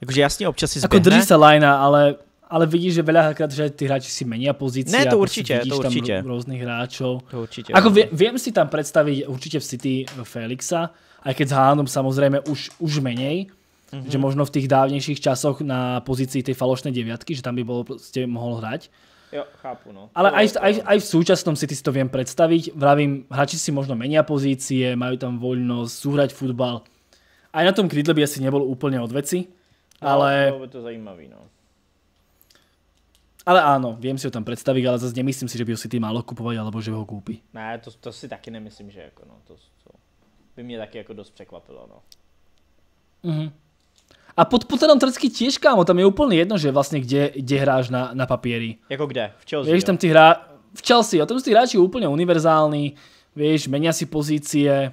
Jakože jasně občas si jako zběhne. Jako drží se lajna, ale, ale vidíš, že veľakrát, že ty hráči si a pozici. Ne, to prostě určitě, to určitě. tam různých hráčů. To určitě. Ako no. viem, si tam představit určitě v City Felixa, aj keď s Hánom samozřejmě už, už menej, mm-hmm. že možno v tých dávnejších časoch na pozícii tej falošnej deviatky, že tam by bolo, ste prostě, mohol hrať. Jo, chápu, no. Ale aj, aj, aj v súčasnom si to viem predstaviť. Vravím, hráči si možno menia pozície, majú tam voľnosť, súhrať futbal. Aj na tom krídle by asi nebol úplne od veci, no, ale... No, to, zajímavý, no. Ale áno, viem si ho tam predstaviť, ale zase nemyslím si, že by ho si tým malo kupovať, alebo že ho kúpi. Ne, to, to si taky nemyslím, že jako, no, to, to by mě taky jako dost překvapilo, no. Mhm. Mm a pod Putanom Trcky tiež, kámo, tam je úplne jedno, že vlastne kde, kde hráš na, na papieri. Jako kde? V Chelsea. Vieš, tam ty hrá... V Chelsea, A to tom tí hráči úplne univerzální, vieš, menia si pozície.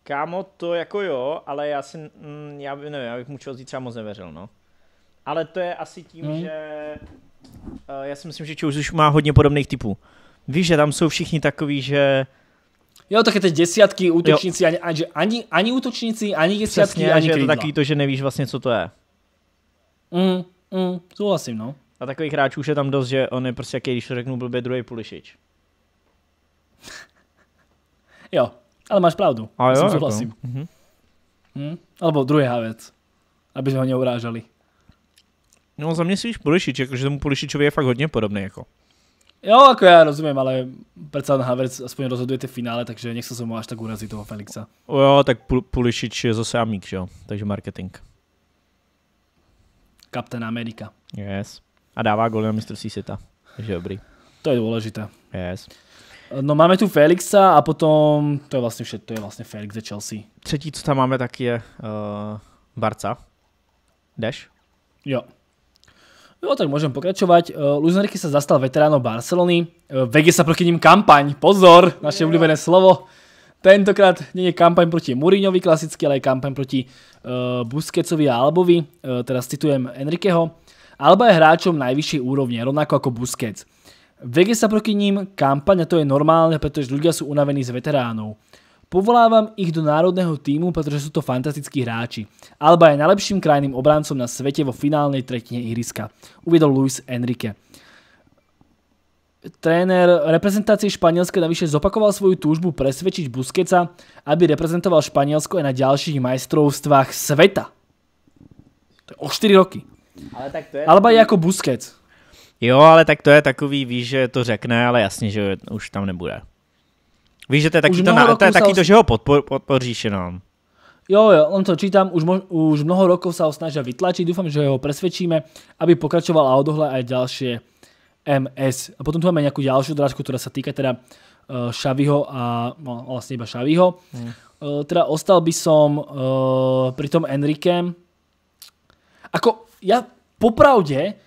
Kámo, to jako jo, ale já si, mm, já, by, nevím, já bych mu Chelsea třeba moc nevěřil, no. Ale to je asi tím, hmm. že uh, já si myslím, že Chelsea už má hodně podobných typů. Víš, že tam jsou všichni takový, že Jo, také ty desiatky, útočníci, ani, ani, ani, ani útočníci, ani desiatky, Přesně, ani že je to taky to, že nevíš vlastně, co to je. Mm, mm, souhlasím, no. A takových hráčů už je tam dost, že on je prostě, jaký, když to řeknu, blbě druhý Pulišič. jo, ale máš pravdu. A jo, jako. souhlasím. Mm-hmm. Mm, alebo druhá věc, aby jsme ho neurážali. No za mě si víš Pulišič, jakože tomu Pulišičovi je fakt hodně podobný, jako. Jo, ako ja rozumiem, ale predsa na Havertz aspoň rozhoduje v finále, takže nechcel som až tak uraziť toho Felixa. Jo, tak Pulišič je zase amík, jo? Takže marketing. Kapten Amerika. Yes. A dává gol na mistrovství světa. Takže dobrý. To je důležité. Yes. No máme tu Felixa a potom, to je vlastně vše, to je vlastně Felix ze Chelsea. Třetí, co tam máme, tak je uh, Barca. Jdeš? Jo. No tak môžem pokračovať. Eh, Luis Enrique sa zastal veteránov Barcelony. Eh, Vege sa proti ním kampaň. Pozor, naše obľúbené slovo. Tentokrát nie je kampaň proti Mourinhovi klasicky, ale je kampaň proti eh, Busquetsovi a Albovi. teraz citujem Enriqueho. Alba je hráčom najvyššej úrovne, rovnako ako Busquets. Vege sa proti ním kampaň a to je normálne, pretože ľudia sú unavení z veteránov. Povolávam ich do národného týmu, pretože sú to fantastickí hráči. Alba je najlepším krajným obráncom na svete vo finálnej tretine ihriska, uviedol Luis Enrique. Tréner reprezentácie Španielske navyše zopakoval svoju túžbu presvedčiť Buskeca, aby reprezentoval Španielsko aj na ďalších majstrovstvách sveta. To je o 4 roky. Ale tak to je... Alba je ako Busquets. Jo, ale tak to je takový, víš, že to řekne, ale jasně, že už tam nebude. Víš, že to je taký to, na, to, je taky to, že ho podpor, podpoříš jenom. Jo, jo, on to čítam, už, mož, už mnoho rokov sa ho snažia vytlačiť, dúfam, že ho presvedčíme, aby pokračoval a odohle aj ďalšie MS. A potom tu máme nejakú ďalšiu drážku, ktorá sa týka teda uh, eh, Šaviho a no, vlastne iba Šaviho. Hmm. Uh, teda ostal by som uh, pri tom Enrique. Ako ja popravde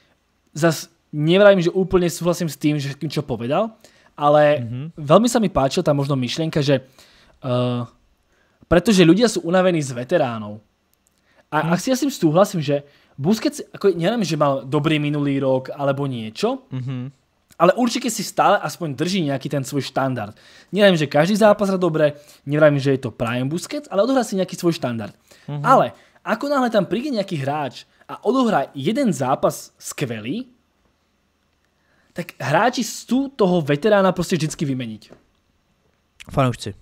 zase nevrajím, že úplne súhlasím s tým, že, čo povedal, ale mm-hmm. veľmi sa mi páčila tá možno myšlienka, že uh, eh, pretože ľudia sú unavení z veteránov. A, mm. ak si ja s tým súhlasím, že Busquets, ako, neviem, že mal dobrý minulý rok alebo niečo, mm-hmm ale určite si stále aspoň drží nejaký ten svoj štandard. Neviem, že každý zápas je dobre, neviem, že je to prime Busquets, ale odohrá si nejaký svoj štandard. Mm-hmm. Ale ako náhle tam príde nejaký hráč a odohrá jeden zápas skvelý, tak hráči chcou toho veterána prostě vždycky vymeniť. Fanoušci.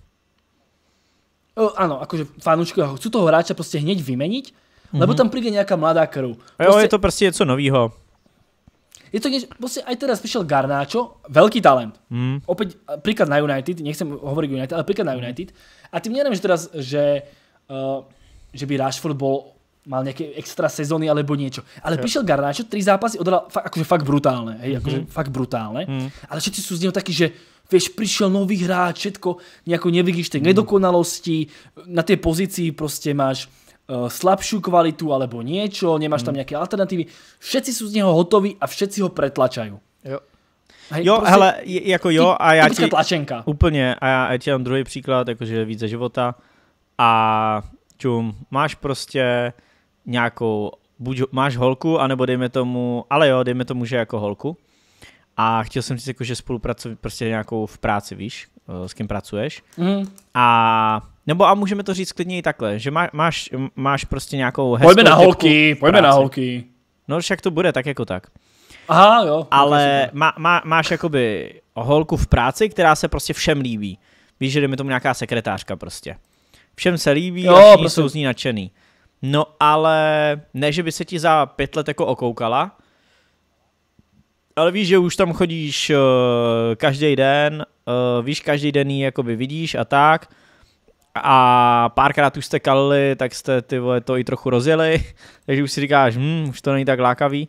O, ano, akože fanoušci chcú toho hráča prostě hneď vymeniť, mm-hmm. lebo mhm. tam príde nějaká mladá krv. Prostě, jo, je to prostě něco novýho. Je to než, prostě aj teraz přišel Garnáčo, velký talent. Mm. Opäť príklad na United, nechcem hovoriť United, ale príklad na mhm. United. A tým nevím, že teraz, že, uh, že by Rashford bol mal nejaké extra sezóny alebo niečo. Ale okay. prišiel Garnáčo, tri zápasy odhral fakt, akože fakt brutálne, hej, akože mm-hmm. fakt brutálne. Mm. Ale všetci sú z neho takí, že vieš, prišiel nový hráč, všetko nejako nevidíš tej mm. nedokonalosti, na tej pozícii proste máš uh, eh, slabšiu kvalitu alebo niečo, nemáš mm. tam mhm. nejaké alternatívy. Všetci sú z neho hotoví a všetci ho pretlačajú. Jo. Hej, jo, prostě, hele, jako jo, a já ti... Tlačenka. Úplně, a já, já ti dám druhý příklad, jakože více života. A čum, máš prostě nějakou, buď máš holku, anebo dejme tomu, ale jo, dejme tomu, že jako holku. A chtěl jsem říct, jako, že spolupracovat prostě nějakou v práci, víš, eh, s kým pracuješ. Mm. A nebo a můžeme to říct klidně i takhle, že má, máš, máš prostě nějakou hezkou Pojďme na holky, pojďme na holky. No však to bude tak jako tak. Aha, jo. Ale má, má, máš jakoby holku v práci, která se prostě všem líbí. Víš, že jde mi tomu nějaká sekretářka prostě. Všem se líbí jo, a prostě. jsou z ní nadšený. No ale ne, že by se ti za pět let jako okoukala, ale víš, že už tam chodíš uh, každý den, uh, víš, každý den ji jakoby vidíš a tak. A párkrát už jste kalili, tak jste ty vole, to i trochu rozjeli, takže už si říkáš, hm, už to není tak lákavý.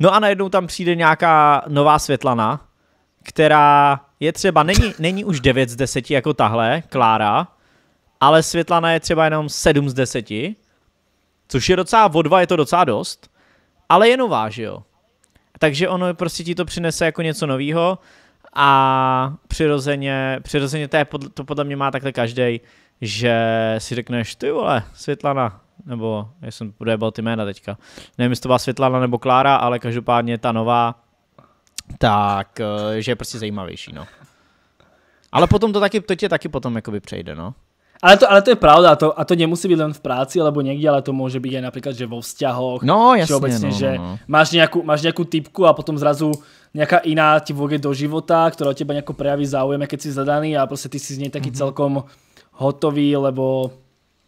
No a najednou tam přijde nějaká nová Světlana, která je třeba, není, není už 9 z 10 jako tahle, Klára, ale Světlana je třeba jenom 7 z 10 což je docela vodva, je to docela dost, ale je nová, že jo. Takže ono prostě ti to přinese jako něco novýho a přirozeně, přirozeně to, je pod, to podle mě má takhle každý, že si řekneš, ty vole, Světlana, nebo já jsem podebal ty jména teďka, nevím, jestli to byla Světlana nebo Klára, ale každopádně ta nová, tak, eh, že je prostě zajímavější, no. Ale potom to taky, to tě taky potom jakoby přejde, no. Ale to, ale to je pravda, a to, a to nemusí byť len v práci alebo niekde, ale to môže byť aj napríklad, že vo vzťahoch. No, jasne. Obecne, no, že no. no. Máš, nejakú, máš nejakú typku a potom zrazu nejaká iná ti vôjde do života, ktorá teba nejako prejaví záujem, keď si zadaný a proste ty si z nej taký mm-hmm. celkom hotový, lebo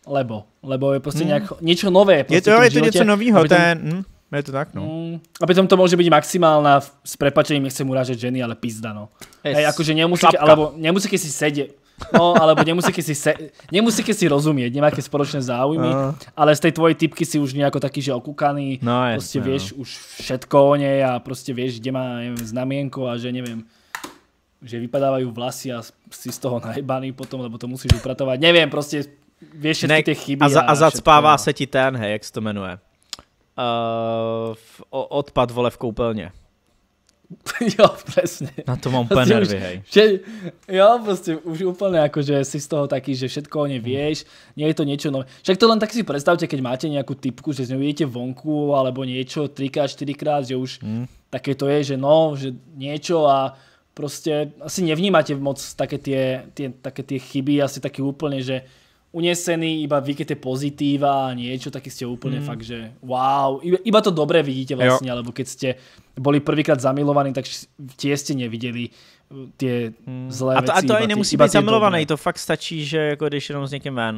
lebo, lebo je prostě mm. nějak něco nové. je prostě to, je to něco nového, to je, mm, je to tak, no. Mm, a přitom to může být maximálna, s prepačením nechcem urážet ženy, ale pizda, no. Yes. Hej, akože nemusíte, alebo nemusíte si sedět, No, alebo nemusí si, se, nemusíky si rozumieť, nemáte spoločné záujmy, no. ale z tej tvojej typky si už nejako taký, že okúkaný, no, jasne, proste no. vieš už všetko o nej a proste vieš, kde má neviem, znamienko a že neviem, že vypadávajú vlasy a si z toho najbaný potom, lebo to musíš upratovať. Neviem, proste vieš všetky tie chyby. A, za, a, a zacpává všetko, no. se ti ten, hej, jak se to menuje? Uh, eh, v, o, odpad, vole, v koupelně. jo, přesně. Na to mám úplne nervy, hej. Vše, jo, prostě už úplně jako, že si z toho taký, že všetko o nej mhm. vieš, nie je to něco. nové. Však to len tak si představte, keď máte nějakou typku, že z ňou jdete vonku alebo něco trikrát, čtyřikrát, že už mm. také to je, že no, že něco a prostě asi nevnímáte moc také tie, tie, také tie chyby, asi taky úplně, že unesený, iba vy, keď je pozitíva a niečo, taky ste úplne mm. fakt, že wow, iba, iba to dobré vidíte vlastne, jo. Vlastně, alebo keď ste boli prvýkrát zamilovaní, tak tie ste neviděli eh, tie hmm. zlé a to, veci. A to aj nemusí být zamilovaný, to fakt stačí, že ako jdeš jenom s někým ven.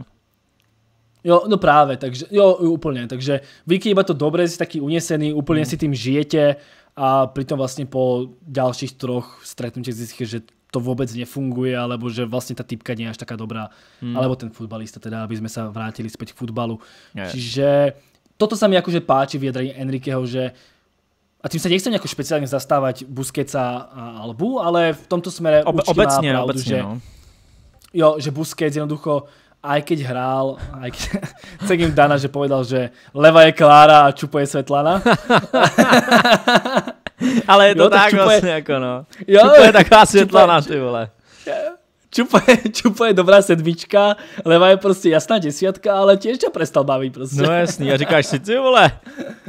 Jo, no právě, takže jo, úplně, takže Wiki iba to dobré, si taký unesený, úplně hmm. si tým žijete a pritom vlastně po dalších troch stretnutích zistíte, že to vůbec nefunguje, alebo že vlastně ta typka nie je až taká dobrá, hmm. alebo ten futbalista teda, aby jsme se vrátili späť k futbalu. Je. Čiže toto sa mi akože páči v Enriqueho, Enrikeho, že uh, a tým sa nechcem nejako špeciálne zastávať Busquetsa a Albu, ale v tomto smere Obe, obecne, pravdu, obecne, že, no. jo, že Busquets jednoducho aj keď hrál, aj keď, cením Dana, že povedal, že leva je Klára a čupuje Svetlana. ale je to jo, tak, tak čupuje, vlastně, jako no. Jo, čupuje taková Svetlana, ty vole. Čupa je, čupa je dobrá sedmička, levá je prostě jasná desítka, ale tě ještě prestal bavit prostě. No jasný, a říkáš si, ty vole,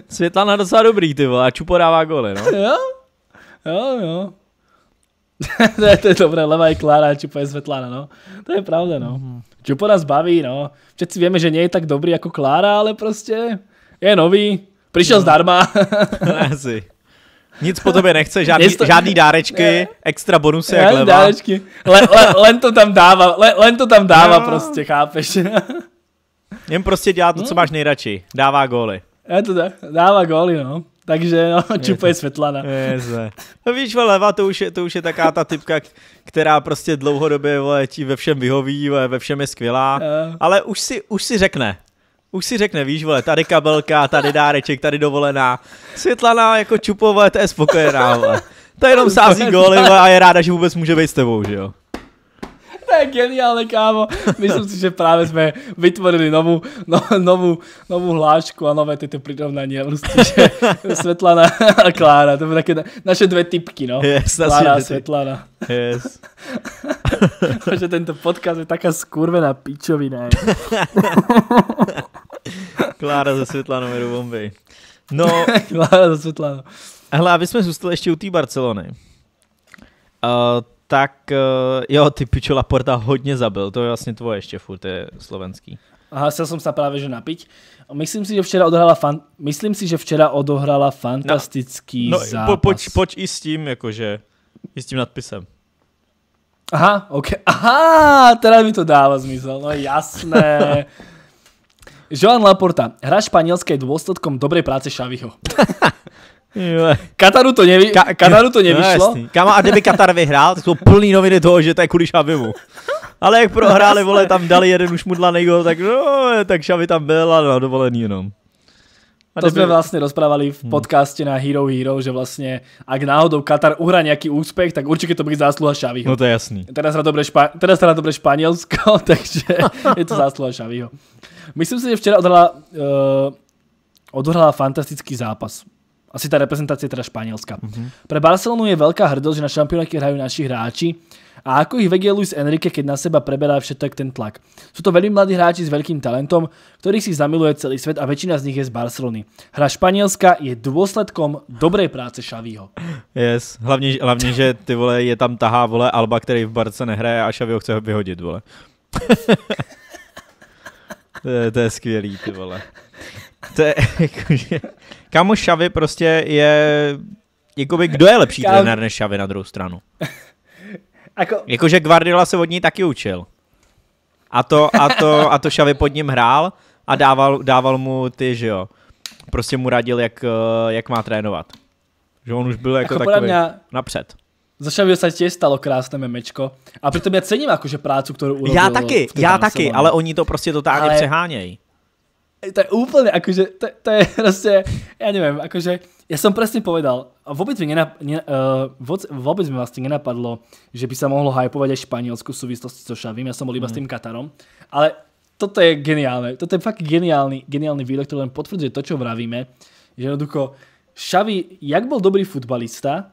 Světlana docela dobrý, ty vole, a Čupo dává goly, no. Jo, jo, jo. to, je, to je dobré, levá je Klára, Čupa je Světlana, no. To je pravda, no. Mm-hmm. Čupo nás baví, no. Všetci víme, že nie je tak dobrý jako Klára, ale prostě je nový, přišel no. zdarma. Asi. Nic po tobě nechce, žádný, to... žádný dárečky, ne. extra bonusy, ne, jak leva. Dárečky. Le, le, len to tam dává, le, len to tam dává no. prostě, chápeš? Jen prostě dělá to, co no. máš nejradši. Dává góly. Je to tak, dává góly, no. Takže no, čupuje Svetlana. No. Jeze. No víš, leva, to už, je, to už je taká ta typka, která prostě dlouhodobě vole, ti ve všem vyhoví, ve všem je skvělá, je. Eh. ale už si, už si řekne, už si řekne, víš, vole, tady kabelka, tady dáreček, tady dovolená. Světlana jako čupová, to je spokojená, vole. To jenom sází góly a je ráda, že vůbec může být s tebou, že jo to je geniálne, kámo. Myslím si, že práve sme vytvorili novú, no, novú, novú hlášku a nové tieto prirovnanie. Prostě, Svetlana a Klára. To také na, naše dve typky, no. Yes, Klára a Svetlana. Yes. že tento podcast je taká skurvená pičovina. Klára ze Světlanou jedu Bombay. No. Klára ze Svetlanou. Hle, aby sme zůstali ještě u tý Barcelony. Uh, tak eh, jo, ty pičo Laporta hodně zabil, to je vlastně tvoje ještě furt, je slovenský. Aha, chtěl jsem se právě že napiť. Myslím si, že včera odohrala fan... Myslím si, že včera odohrala fantastický no, no, zápas. Po, poč, poč, i s tím, jakože, i s tím nadpisem. Aha, ok. Aha, teda mi to dává zmysel, no jasné. Joan Laporta, hra španělské dôsledkom dobrej práce Šaviho. Kataru to, nevy... Ka- Kataru to no nevyšlo. No, Kama, a kdyby Katar vyhrál, tak jsou plný noviny toho, že to je kvůli Šavimu. Ale jak prohráli, vole, tam dali jeden už mudlaný gol, tak no, tak Šavi tam byl a no, dovolený jenom. A to kdyby... jsme vlastně rozprávali v hmm. podcaste na Hero Hero, že vlastně, ak náhodou Katar uhra nějaký úspěch, tak určitě to bude zásluha Šavího. No to je jasný. Teraz hra dobré, špa... Teraz hra dobré Španělsko, takže je to zásluha Šavího. Myslím si, že včera odhrala, uh, eh, odhrala fantastický zápas. Asi tá reprezentácia teda Španielska. Mm -hmm. Pre Barcelonu je veľká hrdosť, že na šampionáte hrajú naši hráči a ako ich vedie Luis Enrique, keď na seba preberá všetok ten tlak. Sú to veľmi mladí hráči s veľkým talentom, ktorých si zamiluje celý svet a väčšina z nich je z Barcelony. Hra Španielska je dôsledkom dobrej práce Xaviho. Yes, hlavně, hlavně, že ty vole, je tam tahá vole Alba, který v Barce nehraje a Xavi ho chce ho vyhodit, vole. to, je, to je skvělý, ty vole. To je jakože... Kámo, Šavi prostě je, jakoby kdo je lepší Kámo... trenér než Šavi na druhou stranu? Ako... Jakože Guardiola se od ní taky učil. A to, a to, a to Šavi pod ním hrál a dával, dával mu ty, že jo, prostě mu radil, jak, eh, jak má trénovat. Že on už byl jako, jako takový mě... napřed. Za Šavi se tě stalo krásné memečko. A přitom já cením jakože prácu, kterou urobil. Já taky, já taky, ale oni to prostě totálně ale... přehánějí to je úplne, akože, to, to je proste, ja neviem, akože, ja som presne povedal, vôbec mi, nenap, ne, uh, eh, vôbec mi vlastne nenapadlo, že by sa mohlo hypovať aj Španielsku v súvislosti so Šavím, ja som bol iba mm. s tým mhm. Katarom, ale toto je geniálne, toto je fakt geniálny, geniálny výrok, ktorý len potvrdzuje to, čo vravíme, že jednoducho, Šavi, jak bol dobrý futbalista,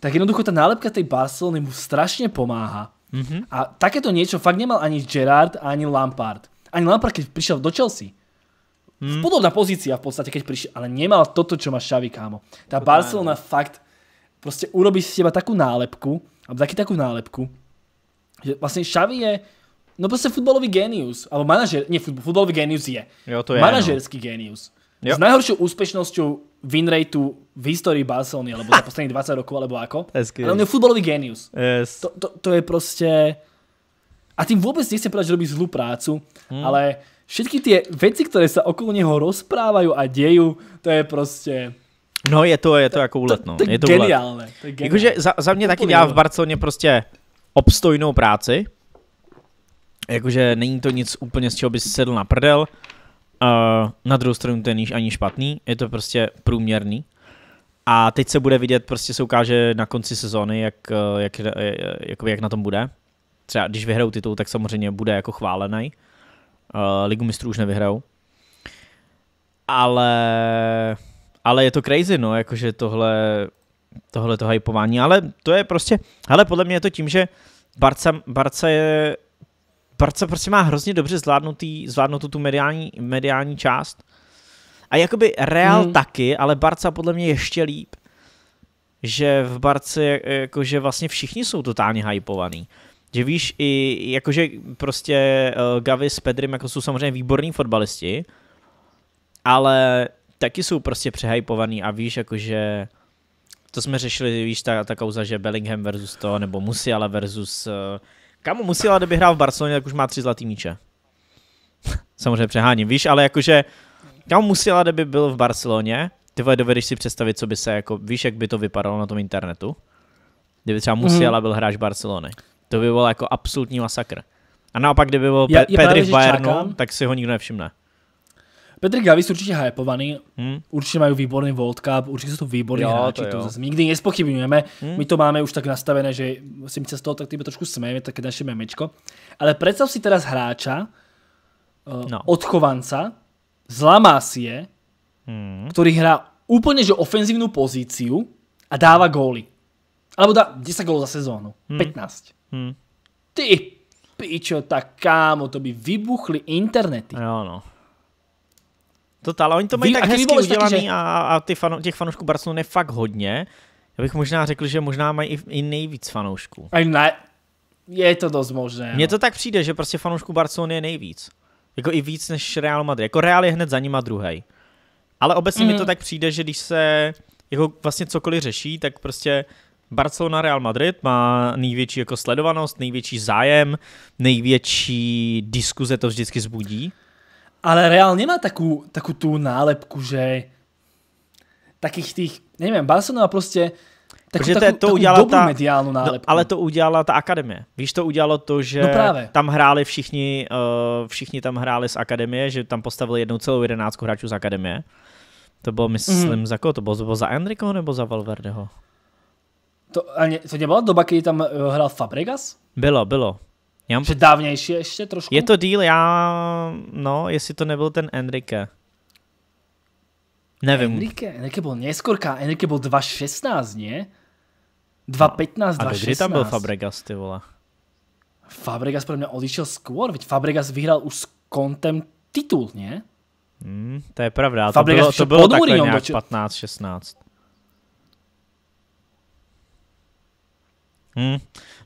tak jednoducho tá nálepka tej Barcelony mu strašne pomáha. Mm-hmm. A takéto niečo fakt nemal ani Gerard, ani Lampard ani Lampard, keď prišiel do Chelsea, Hmm. Podobná pozícia v podstate, keď prišiel, ale nemal toto, čo má Xavi, kámo. Tá to Barcelona fakt proste urobí z teba takú nálepku, alebo taký takú nálepku, že vlastne Xavi je no proste futbalový genius, alebo manažer, nie, futbalový genius je. Jo, to je no. Manažerský no. genius. Jo. S najhoršou úspešnosťou win rateu v histórii Barcelony, alebo za posledných 20 rokov, alebo ako. Ale on je futbalový genius. Yes. To, to, to je proste a tým vôbec nechcem povedať, že robí zlú prácu, hmm. ale všetky tie veci, ktoré sa okolo neho rozprávajú a dejú, to je proste... No je to, je to jako úletno. To, no. to je to geniálne. To je geniálne. Jakože za, za mě to taky dělá v Barceloně prostě obstojnou práci. Jakože není to nic úplně z čeho by sedl na prdel. Uh, na druhou stranu to je ani špatný, je to prostě průměrný. A teď se bude vidět, prostě se ukáže na konci sezóny, jak, eh, jak, jak, jak na tom bude třeba když vyhrajou titul, tak samozřejmě bude jako chválený. Eh, Ligu mistrů už nevyhrajou. Ale, ale je to crazy, no, jakože tohle, tohle to hypování, ale to je prostě, ale podle mě je to tím, že Barca, Barca je Barca prostě má hrozně dobře zvládnutý, zvládnutou tu mediální, mediální část. A jakoby Real hmm. taky, ale Barca podle mě ještě líp. Že v Barce jakože vlastně všichni jsou totálně hypovaný. Že víš, i jakože prostě uh, Gavi s Pedrim jako jsou samozřejmě výborní fotbalisti, ale taky jsou prostě přehypovaný a víš, jakože to jsme řešili, víš, ta, ta kauza, že Bellingham versus to, nebo Musiala versus... Uh, eh, kamu Musiala, kdyby hrál v Barceloně, tak už má tři zlatý míče. samozřejmě přeháním, víš, ale jakože... kam Musiala, kdyby byl v Barceloně, ty vole, dovedeš si představit, co by se, jako, víš, jak by to vypadalo na tom internetu? Kdyby třeba mhm. Musiala mm. byl hráč Barcelony. To by bylo jako absolutní masakr. A naopak, kdyby byl Pe- Pedri v Bayernu, čákám. tak si ho nikdo nevšimne. Petr Gavis určitě hypovaný, hmm? určitě mají výborný World Cup, určitě jsou to výborní hráči, to, to zase nikdy nespochybňujeme, hmm? my to máme už tak nastavené, že si my se z toho tak týbe trošku smejeme, také naše memečko, ale představ si teraz hráča, eh, no. odchovanca, z Lamasie, je, hmm. který hrá úplně že ofenzivní pozíciu a dává góly. Alebo dá 10 gólov za sezónu. Hmm. 15. Hmm. Ty pičo, tak kámo, to by vybuchly internety. Jo, no. To ale oni to mají Vy, tak hezky udělaný taky, že... a, a ty fanu, těch fanoušků Barcelony je fakt hodně. Já bych možná řekl, že možná mají i, i nejvíc fanoušků. A ne, je to dost možné. Mně no. to tak přijde, že prostě fanoušků Barcelony je nejvíc. Jako i víc než Real Madrid. Jako Real je hned za nima druhý. Ale obecně mm. mi to mhm. tak přijde, že když se jako vlastně cokoliv řeší, tak prostě Barcelona Real Madrid má největší jako sledovanost, největší zájem, největší diskuze to vždycky zbudí. Ale Real nemá takú, takú tú nálepku, že takých tých, nevím, Barcelona prostě Takú, Protože to, takú, to takú dobrú ta, mediálnu no, nálepku. No, ale to udělala ta akademie. Víš, to udělalo to, že no tam hráli všichni, uh, všichni tam hráli z akademie, že tam postavili jednou celou jedenáctku hráčů z akademie. To bylo, myslím, mm. za koho? To bylo, to bylo za Enrico nebo za Valverdeho? To, a to nebyla doba, kdy tam eh, hrál Fabregas? Bylo, bylo. Já mám... Že dávnější ještě trošku? Je to díl, já... No, jestli to nebyl ten Enrique. Nevím. Enrique, Enrique byl neskorka, Enrique byl 2.16, ne? 2.15, no. 2.16. A kdy tam byl Fabregas, ty vole? Fabregas pro mě odišel skôr, veď Fabregas vyhrál už s kontem titul, ne? Hmm, to je pravda, Fabregas to bylo, to bylo takhle nějak 15-16. Hmm.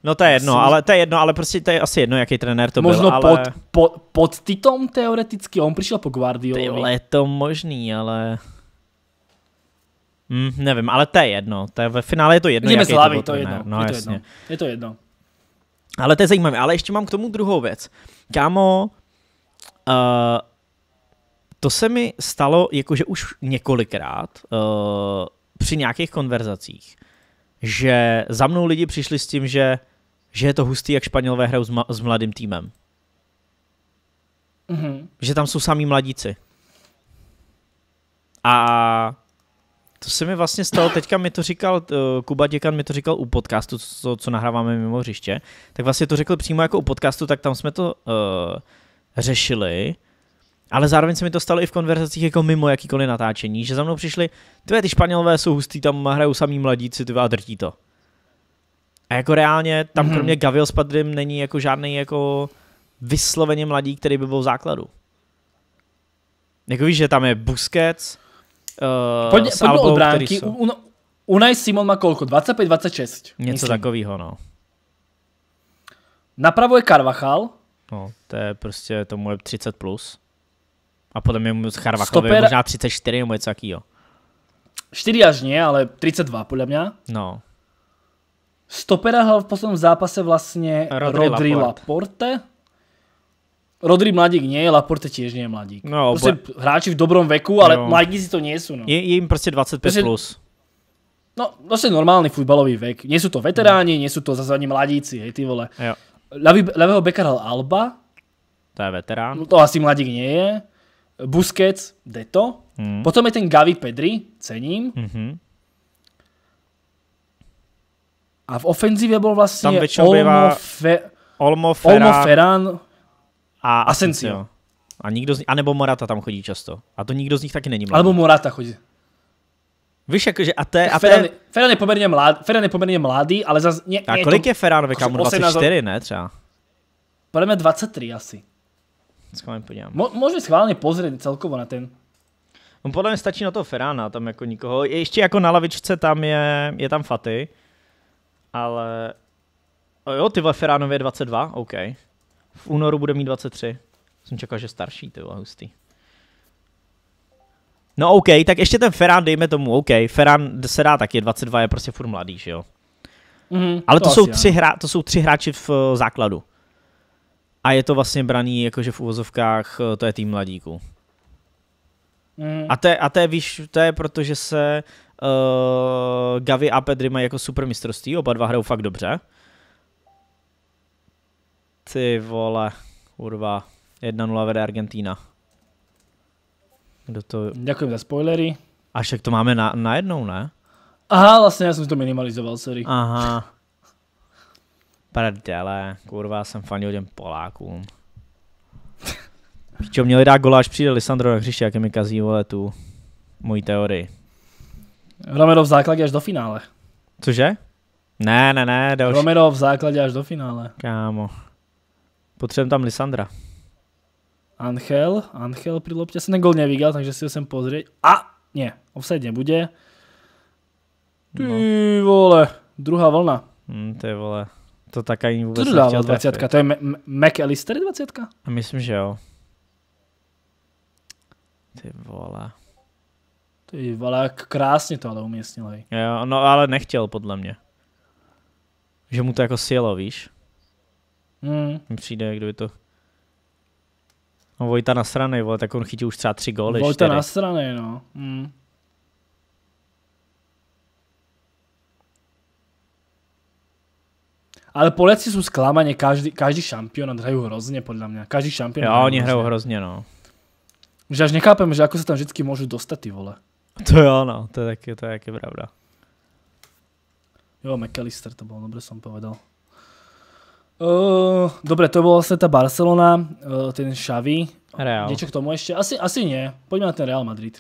No to je jedno, Myslím, ale to je jedno, ale prostě to je asi jedno, jaký trenér to možno byl, ale... pod, pod, pod Titom teoreticky, on přišel po Guardiolovi. Tyhle, je to možný, ale... Hmm, nevím, ale to je jedno, to je, ve finále je to jedno, Jdeme jaký zlávy, to, to je jedno, no, je to jedno, je to jedno. Ale to je zajímavé, ale ještě mám k tomu druhou věc. Kámo, uh, to se mi stalo jakože už několikrát uh, při nějakých konverzacích, že za mnou lidi přišli s tím, že, že je to hustý, jak Španělové hrajou s, ma- s mladým týmem. Mm-hmm. Že tam jsou samý mladíci. A to se mi vlastně stalo, teďka mi to říkal, uh, Kuba Děkan mi to říkal u podcastu, co, co nahráváme mimo hřiště, tak vlastně to řekl přímo jako u podcastu, tak tam jsme to uh, řešili ale zároveň se mi to stalo i v konverzacích jako mimo jakýkoliv natáčení, že za mnou přišli, ty ty Španělové jsou hustý, tam hrajou samý mladíci, ty a drtí to. A jako reálně tam mm-hmm. kromě Gavil s Padrym není jako žádný jako vysloveně mladý, který by byl v základu. Jako víš, že tam je Busquets, uh, pojď, s Albou, který jsou. Unai Simon má kolko? 25-26. Něco takovýho, no. Napravo je Carvachal. No, to je prostě, tomu je 30 plus. A potom je mu Charvachovi Stoper... možná 34 nebo něco takýho. 4 až nie, ale 32 podle mě. No. Stopera hral v posledním zápase vlastně Rodri, Rodri Laporte. Laporte. Rodri mladík nie Laporte tiež nie je mladík. No, prostě bo... hráči v dobrom veku, ale no. mladíci to nie sú. No. Je, je im prostě 25 prostě, plus. No, prostě normálny futbalový vek. Nie sú to veteráni, no. nie sú to zase ani mladíci, hej, ty vole. Jo. Levý, levého beka hral Alba. To je veterán. No, to asi mladík nie je. Busquets, Deto. Mm. Potom je ten Gavi Pedri, cením. Hmm. A v ofenzivě byl vlastně Tam Olmo, bývá... Fe... Olmo, Ferran, Olmo, Ferran a Asensio. Asensio. A nikdo z nich, anebo Morata tam chodí často. A to nikdo z nich taky není mladý. Alebo Morata chodí. Víš, jakože a té... A té... Ferran, Ferran, je poměrně mladý, Ferran je poměrně mladý, ale zase... Ně, a kolik je, to, je Ferran věka? 24, ne třeba? Podle mě 23 asi schválně podívám. Mo- můžeme schválně pozrieť celkovo na ten. No podle mě stačí na toho Ferána, tam jako nikoho. Ještě jako na lavičce tam je, je tam Faty, ale... O jo, ty Feránově je 22, OK. V únoru bude mít 23. Jsem čekal, že starší, ty hustý. No OK, tak ještě ten Ferran, dejme tomu, OK, Ferran se dá taky, 22 je prostě furt mladý, že jo. Mm, ale to, to jsou, tři hra, to jsou tři hráči v eh, základu a je to vlastně braný jakože v uvozovkách, eh, to je tým mladíků. Mm. A to je, a to je, víš, to je proto, že se uh, Gavi a Pedri mají jako super mistrovství, oba dva hrajou fakt dobře. Ty vole, kurva, 1-0 vede Argentina. Kdo to... Děkuji za spoilery. A však to máme na, najednou, ne? Aha, vlastně já jsem to minimalizoval, sorry. Aha. Prdele, kurva, jsem fanil těm Polákům. Pičo, měli dát gola, až přijde Lisandro na hřiště, jak mi kazí vole tu mojí teorii. Romero v základě až do finále. Cože? Ne, ne, ne, další. Romero v základě až do finále. Kámo. Potřebujeme tam Lisandra. Angel, Angel při lopte jsem ten gol neviděl, takže si ho sem pozrieť. A, ne, offside nebude. No. Ty no. vole, druhá vlna. Hmm, ty vole to tak ani vůbec To dodával 20. Trefit. To je McAllister 20? Myslím, že jo. Ty vole. Ty vole, jak krásně to ale umístil. Hej. Jo, no ale nechtěl podle mě. Že mu to jako sjelo, víš? Hmm. Mi přijde, kdyby to... No Vojta straně, vole, tak on chytil už třeba tři góly. Vojta na straně, no. Hmm. Ale Poliaci jsou zklamaně, každý, každý šampion hrají hrozně, podle mě. Každý šampion. Jo, oni hrají hrozně, no. Že až nechápeme, že jako se tam vždycky můžu dostat, ty vole. To jo, no, to je taky, to je taky pravda. Jo, McAllister to bylo, dobře jsem povedal. Uh, dobre, to bola vlastne tá Barcelona, uh, ten Xavi. Real. Niečo k tomu ešte? Asi, asi nie. Poďme na ten Real Madrid.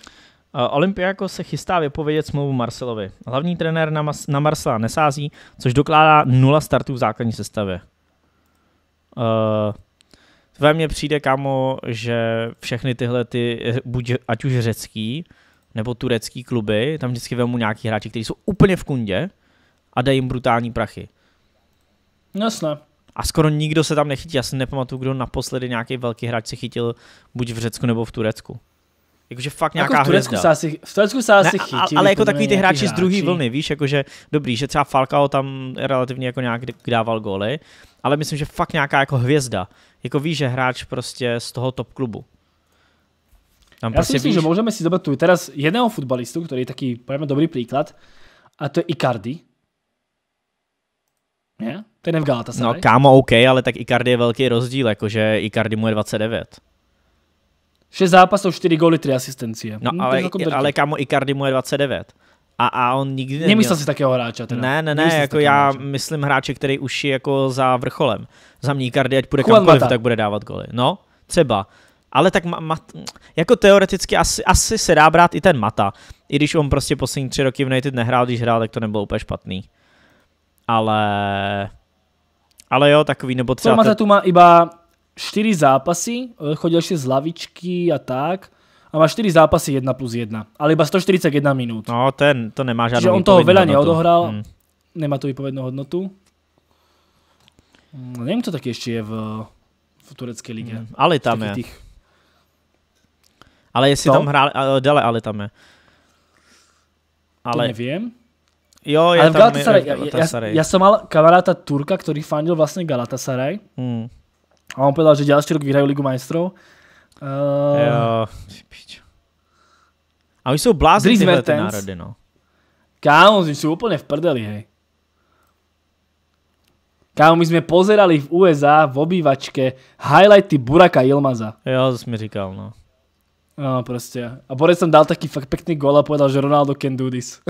Eh, Olympiako se chystá vypovědět smlouvu Marcelovi. Hlavní trenér na, Mas- na Marcela nesází, což dokládá nula startů v základní sestavě. Uh, ve mně přijde, kamo, že všechny tyhle, ty, eh, buď, ať už řecký, nebo turecký kluby, tam vždycky vemu nějaký hráči, kteří jsou úplně v kundě a dají jim brutální prachy. Jasné. A skoro nikdo se tam nechytí. Já si nepamatuju, kdo naposledy nějaký velký hráč se chytil buď v Řecku nebo v Turecku. Jakože fakt nějaká jako v Turecku hvězda. Se asi, v Turecku se asi ne, chytili. Ale jako takový ty hráči z druhé vlny, víš, jakože dobrý, že třeba Falcao tam relativně jako nějak dával góly, ale myslím, že fakt nějaká jako hvězda. Jako víš, že hráč prostě z toho top klubu. Tam Já prostě si myslím, víš... že můžeme si zobrat tu teraz jedného futbalistu, který je taký, pojďme, dobrý příklad, a to je Icardi. Ne? Ten je v Galatasaray. No kámo, OK, ale tak Icardi je velký rozdíl, jakože Icardi mu je 29. 6 zápasů, 4 góly, 3 asistencie. No, no ale, jako ale kámo, Icardi mu je 29. A, a on nikdy neměl... Nemyslel si takého hráče teda. Ne, ne, ne, Nemyslel jako já hráče. myslím hráče, který už je jako za vrcholem. Za mě Icardi, ať půjde Juan kamkoliv, Mata. tak bude dávat goly. No, třeba. Ale tak ma, ma, jako teoreticky asi, asi se dá brát i ten Mata. I když on prostě poslední tři roky v United nehrál, když hrál, tak to nebylo úplně špatný. Ale... Ale jo, takový, nebo třeba... Mata tu má iba 4 zápasy, eh, chodil ešte z lavičky a tak. A má 4 zápasy 1 plus 1, ale iba 141 minút. No, ten, to nemá žiadnu Čiže on toho veľa hodnotu. neodohral, hmm. nemá tu výpovednú hodnotu. No, hmm, neviem, kto taký ešte je v, v tureckej lige. Hmm. Ale tam je. Tých... Ale jestli to? tam hrál, dále ale tam je. Ale... To neviem. Jo, je ale tam v Galatasaray, je, je, Ja, ja, ja som mal kamaráta Turka, ktorý fandil vlastne Galatasaray. Hmm. A on povedal, že ďalší rok vyhrajú Ligu majstrov. Uh... Jo, a oni jsou blázni tyhle ty národy, no. Kámo, my sú úplně v prdeli, hej. Kámo, my jsme pozerali v USA v obývačke highlighty Buraka Ilmaza. Jo, to jsi mi říkal, no. No, prostě. A Borec tam dal taký fakt pekný gol a povedal, že Ronaldo can do this.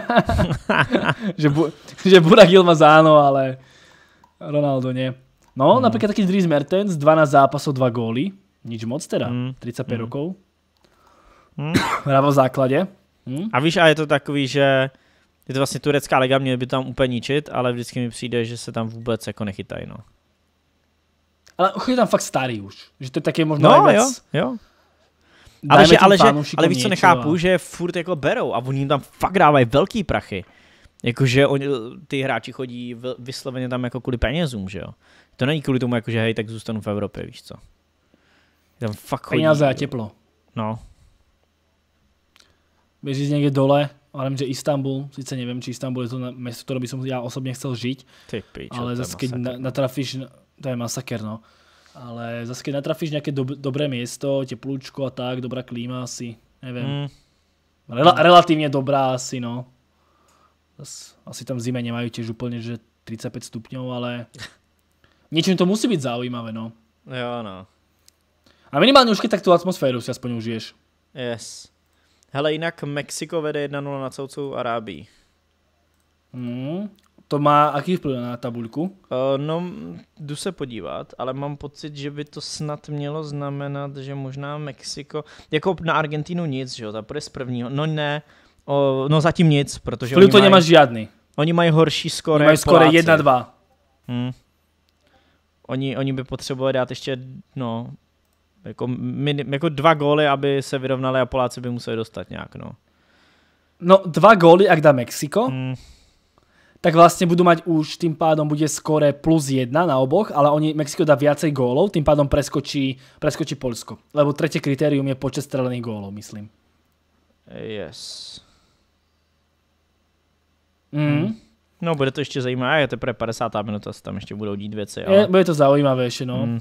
že, bu- že Burak Ilmaz áno, ale Ronaldo nie. No, mm. napríklad taký Dries Mertens, 12 zápasov, 2 góly. Nič moc teda, mm. 35 mm. rokov. Mm. Hrával v základě. Mm. A víš, a je to takový, že je to vlastně turecká liga, měli by tam úplně ničit, ale vždycky mi přijde, že se tam vůbec jako nechytají, no. Ale je tam fakt starý už, že to je také možná no, jo, jo. ale, že, ale, že, ale víš, co nechápu, a... že furt jako berou a oni tam fakt dávají velký prachy. Jakože ty hráči chodí vysloveně tam jako kvůli penězům, že jo? To není kvůli tomu, jakože hej, tak zůstanu v Evropě, víš co? Tam fakt chodí. Peněze a teplo. No. Běžíš někde dole, ale že Istanbul, sice nevím, či Istanbul je to město, které by som já osobně chcel žít, Ty píč, ale zase když na, no. natrafíš, to je masaker, no. Ale zase když natrafíš nějaké dob dobré město, teplůčko a tak, dobrá klíma asi, nevím. Mm. Rel relativně dobrá asi, no. Asi tam v zime nemajú tiež úplne, že 35 stupňov, ale niečím to musí byť zaujímavé, no. Jo, no. A minimálně už keď tak tu atmosféru si aspoň užiješ. Yes. Hele, jinak Mexiko vede 1-0 na Soudskou Arábii. Mm. to má aký vplyv na tabulku? Uh, eh, no, jdu se podívat, ale mám pocit, že by to snad mělo znamenat, že možná Mexiko, jako na Argentinu nic, že jo, ta půjde z prvního, no ne, O, no zatím nic, protože... V oni to mají, nemáš žádný. Oni mají horší skore. Oni mají skore 1-2. Hmm. Oni, oni by potřebovali dát ještě, no, jako, min, jako dva góly, aby se vyrovnali a Poláci by museli dostat nějak, no. No, dva góly, jak dá Mexiko, hmm. tak vlastně budu mať už, tým pádom bude skore plus jedna na oboch, ale oni, Mexiko dá viacej gólov, tým pádom preskočí, preskočí Polsko. Lebo tretie kritérium je počet strelených gólov, myslím. Yes. Mm. mm. No, bude to ještě zajímavé, je teprve 50. minuta, se tam ještě budou dít věci. Ale... Je, bude to zajímavé ještě, no. Mm.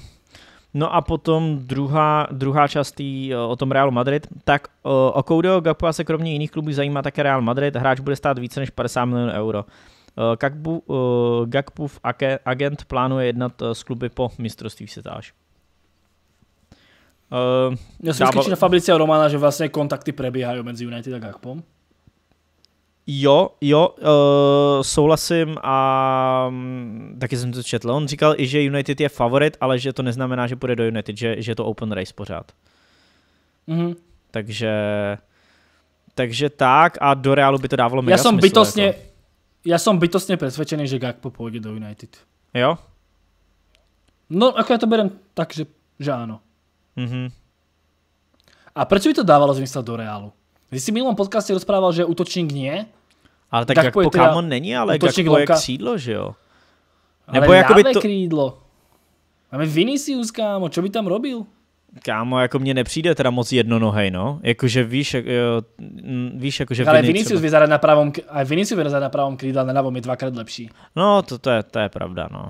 No a potom druhá, druhá část tý, eh, o tom Real Madrid, tak o, eh, o Koudeo Gapua se kromě jiných klubů zajímá také Real Madrid, hráč bude stát více než 50 milionů euro. Gakbu, eh, Gakpův agent plánuje jednat s kluby po mistrovství světa až. Uh, Já jsem dával... na Fabricia Romana, že vlastně kontakty prebíhají mezi United a Gakpom. Jo, jo, uh, souhlasím a um, taky jsem to četl. On říkal i, že United je favorit, ale že to neznamená, že půjde do United, že, že je to open race pořád. Mm-hmm. Takže takže tak a do Realu by to dávalo mega já jsem smysl, bytostně, jako. Já jsem bytostně přesvědčený, že Gakpo půjde do United. Jo? No, jako já to berem tak, že, že ano. Mm-hmm. A proč by to dávalo smysl do Realu? Vy jsi v minulém podcastu rozprával, že útočník nie, ale tak Gakpo jak Pokémon není, ale Gakpo jako je křídlo, že jo? Nebo ale by to... krídlo. Máme Vinicius, kámo, co by tam robil? Kámo, jako mně nepřijde teda moc jednonohej, no. Jakože víš, jak, jo, mm, víš jakože Ale Vinicius třeba... vyzerá na pravom, a Vinicius vyzerá na pravom krídle, na levom je dvakrát lepší. No, to, to, je, to je pravda, no.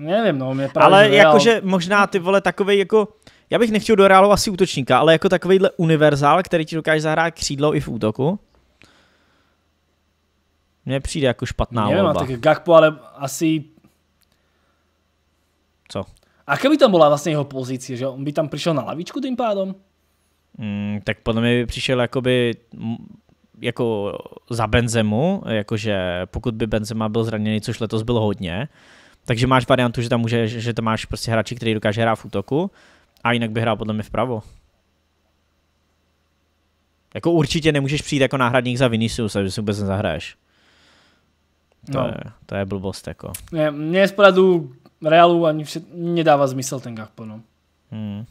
Nevím, no, mě právě Ale jakože možná ty vole takovej jako... Já bych nechtěl do Realu asi útočníka, ale jako takovýhle univerzál, který ti dokáže zahrát křídlo i v útoku. Mně přijde jako špatná Nevím, volba. tak Gakpo, ale asi... Co? A by tam byla vlastně jeho pozice, že on by tam přišel na lavičku tím pádom? Mm, tak podle mě by přišel jakoby jako za Benzemu, jakože pokud by Benzema byl zraněný, což letos bylo hodně, takže máš variantu, že tam může, že tam máš prostě hráči, který dokáže hrát v útoku, a jinak by hrál podle mě vpravo. Jako určitě nemůžeš přijít jako náhradník za Vinicius, že si vůbec nezahraješ. To, no. je, to je blbost jako. Ne, z pohľadu Realu ani vše, Nedává zmysel ten Gakpo, no. Hmm.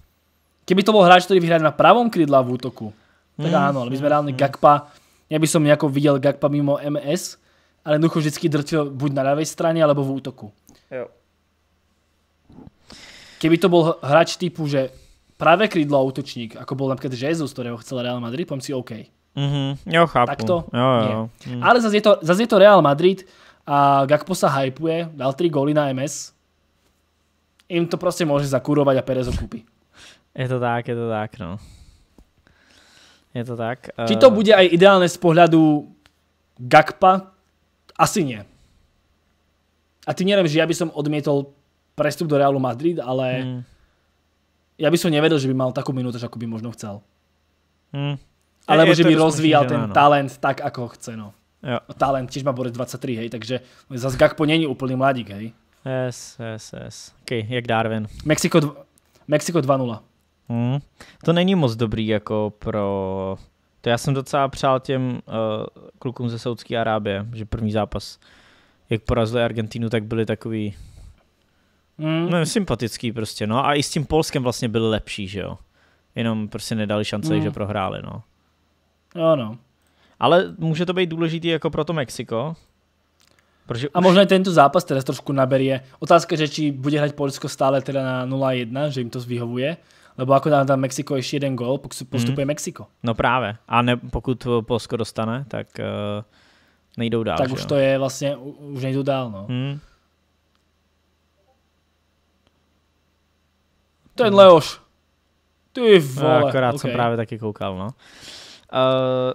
Kdyby to byl hráč, který vyhrál na pravom krydla v útoku, tak hmm. ano, ale my jsme reálně hmm, hmm. Gakpa, Já by som nějakou videl Gakpa mimo MS, ale jednoducho vždycky drtil buď na levé straně, alebo v útoku. Jo keby to bol hráč typu, že práve krídlo a útočník, ako bol napríklad Jesus, ktorého chcel Real Madrid, poviem si OK. Mm-hmm, jo, chápu. Takto? Jo, jo. Mm. Ale zase je, to, zase je to Real Madrid a Gakpo sa hypuje, dal 3 góly na MS, im to proste môže zakúrovať a Perez ho kúpi. Je to tak, je to tak, no. Je to tak. Uh... Či to bude aj ideálne z pohľadu Gakpa? Asi nie. A ty neviem, že ja by som odmietol prestup do Realu Madrid, ale mm. ja by som nevedel, že by mal takú minútu, ako by možno chcel. Mm. Alebo je, že by rozvíjal ten no. talent tak, ako chce. No. Jo. No, talent, tiež má bude 23, hej, takže zase Gakpo není úplný mladík, hej. Yes, yes, yes. Okay, jak Darwin. Mexiko, Mexiko 2-0. Hmm. To není moc dobrý jako pro... To já jsem docela přál těm uh, klukům ze Saudské Arábie, že první zápas, jak porazili Argentínu, tak byli takový Mm. No, sympatický prostě, no. A i s tím Polskem vlastně byli lepší, že jo. Jenom prostě nedali šance, mm. že prohráli, no. no. Ale může to být důležitý jako pro to Mexiko. Protože a už... možná i tento zápas teda trošku naberie. Otázka, je, či bude hrať Polsko stále teda na 0-1, že jim to zvyhovuje. Lebo ako dá tam Mexiko ještě jeden gol, hmm. postupuje mm. Mexiko. No právě. A ne, pokud Polsko dostane, tak uh, nejdou dál. Tak už jo? to je vlastně, už nejdou dál. No. Mm. Ten Leoš. Ty no, vole. No, akorát okay. jsem právě taky koukal, no. Uh,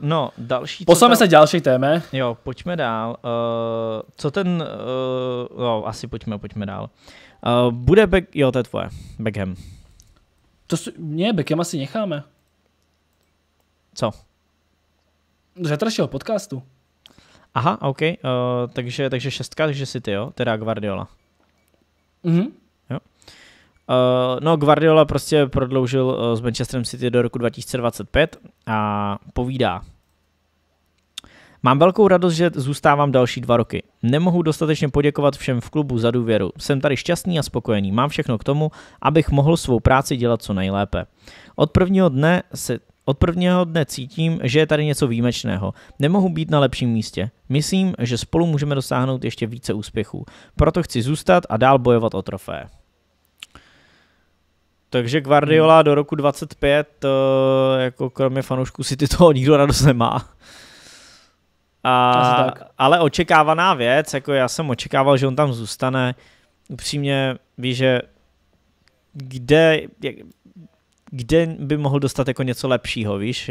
no, další... Posláme ta... se další téme. Jo, pojďme dál. Uh, co ten... Uh, no, asi pojďme, pojďme dál. Uh, bude Beck... Jo, to je tvoje. Beckham. To si... Ne, Beckham asi necháme. Co? Řetrašeho podcastu. Aha, OK. Uh, takže, takže šestka, takže si ty, jo? Teda Guardiola. Mhm. Uh, no, Guardiola prostě prodloužil uh, s Manchesterem City do roku 2025 a povídá. Mám velkou radost, že zůstávám další dva roky. Nemohu dostatečně poděkovat všem v klubu za důvěru. Jsem tady šťastný a spokojený. Mám všechno k tomu, abych mohl svou práci dělat co nejlépe. Od prvního dne se od prvního dne cítím, že je tady něco výjimečného. Nemohu být na lepším místě. Myslím, že spolu můžeme dosáhnout ještě více úspěchů. Proto chci zůstat a dál bojovat o trofé. Takže Guardiola hmm. do roku 25, eh, jako kromě fanoušků City toho nikdo radost nemá. A, ale očekávaná věc, jako já jsem očekával, že on tam zůstane. Upřímně víš, že kde, jak, kde by mohl dostat jako něco lepšího, víš?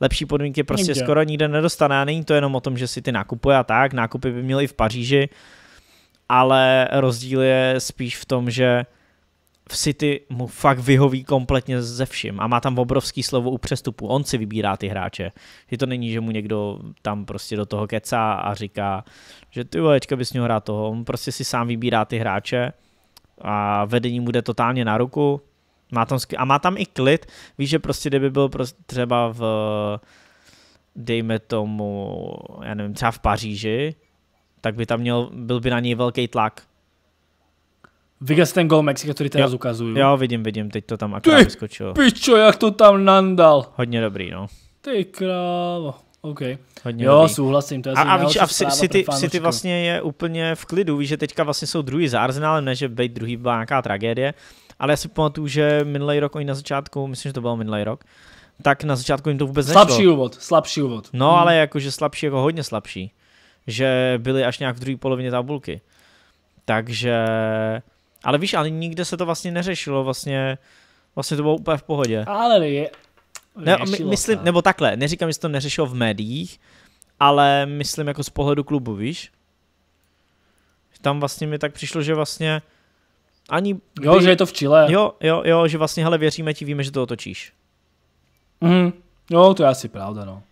Lepší podmínky prostě nikde. skoro nikde nedostane a není to jenom o tom, že si ty nákupuje a tak, nákupy by měl i v Paříži, ale rozdíl je spíš v tom, že v City mu fakt vyhoví kompletně ze vším a má tam obrovský slovo u přestupu. On si vybírá ty hráče. Že to není, že mu někdo tam prostě do toho kecá a říká, že ty volečka bys měl hrát toho. On prostě si sám vybírá ty hráče a vedení mu jde totálně na ruku. Má tam, a má tam i klid. Víš, že prostě kdyby byl prostě třeba v dejme tomu, já nevím, třeba v Paříži, tak by tam měl, byl by na něj velký tlak, Viděl jsi ten gol Mexika, který teraz ukazuju. Jo, vidím, vidím, teď to tam akorát vyskočilo. pičo, jak to tam nandal. Hodně dobrý, no. Ty krávo. OK. Hodně jo, dobrý. souhlasím. To je a, a víš, a v City, City vlastně je úplně v klidu. Víš, že teďka vlastně jsou druhý za ale ne že být druhý byla nějaká tragédie, ale já si pamatuju, že minulý rok, oni na začátku, myslím, že to byl minulý rok, tak na začátku jim to vůbec slabší nešlo. Slabší úvod, slabší úvod. No, hmm. ale jakože slabší, jako hodně slabší. Že byli až nějak v druhé polovině tabulky. Takže ale víš, ale nikde se to vlastně neřešilo, vlastně, vlastně to bylo úplně v pohodě. Ale je, ne, my, myslím, ne. nebo takhle, neříkám, že se to neřešilo v médiích, ale myslím jako z pohledu klubu, víš? Tam vlastně mi tak přišlo, že vlastně ani... By... že je to v Chile. Jo, jo, jo, že vlastně, hele, věříme ti, víme, že to otočíš. Mhm, jo, to je asi pravda, no.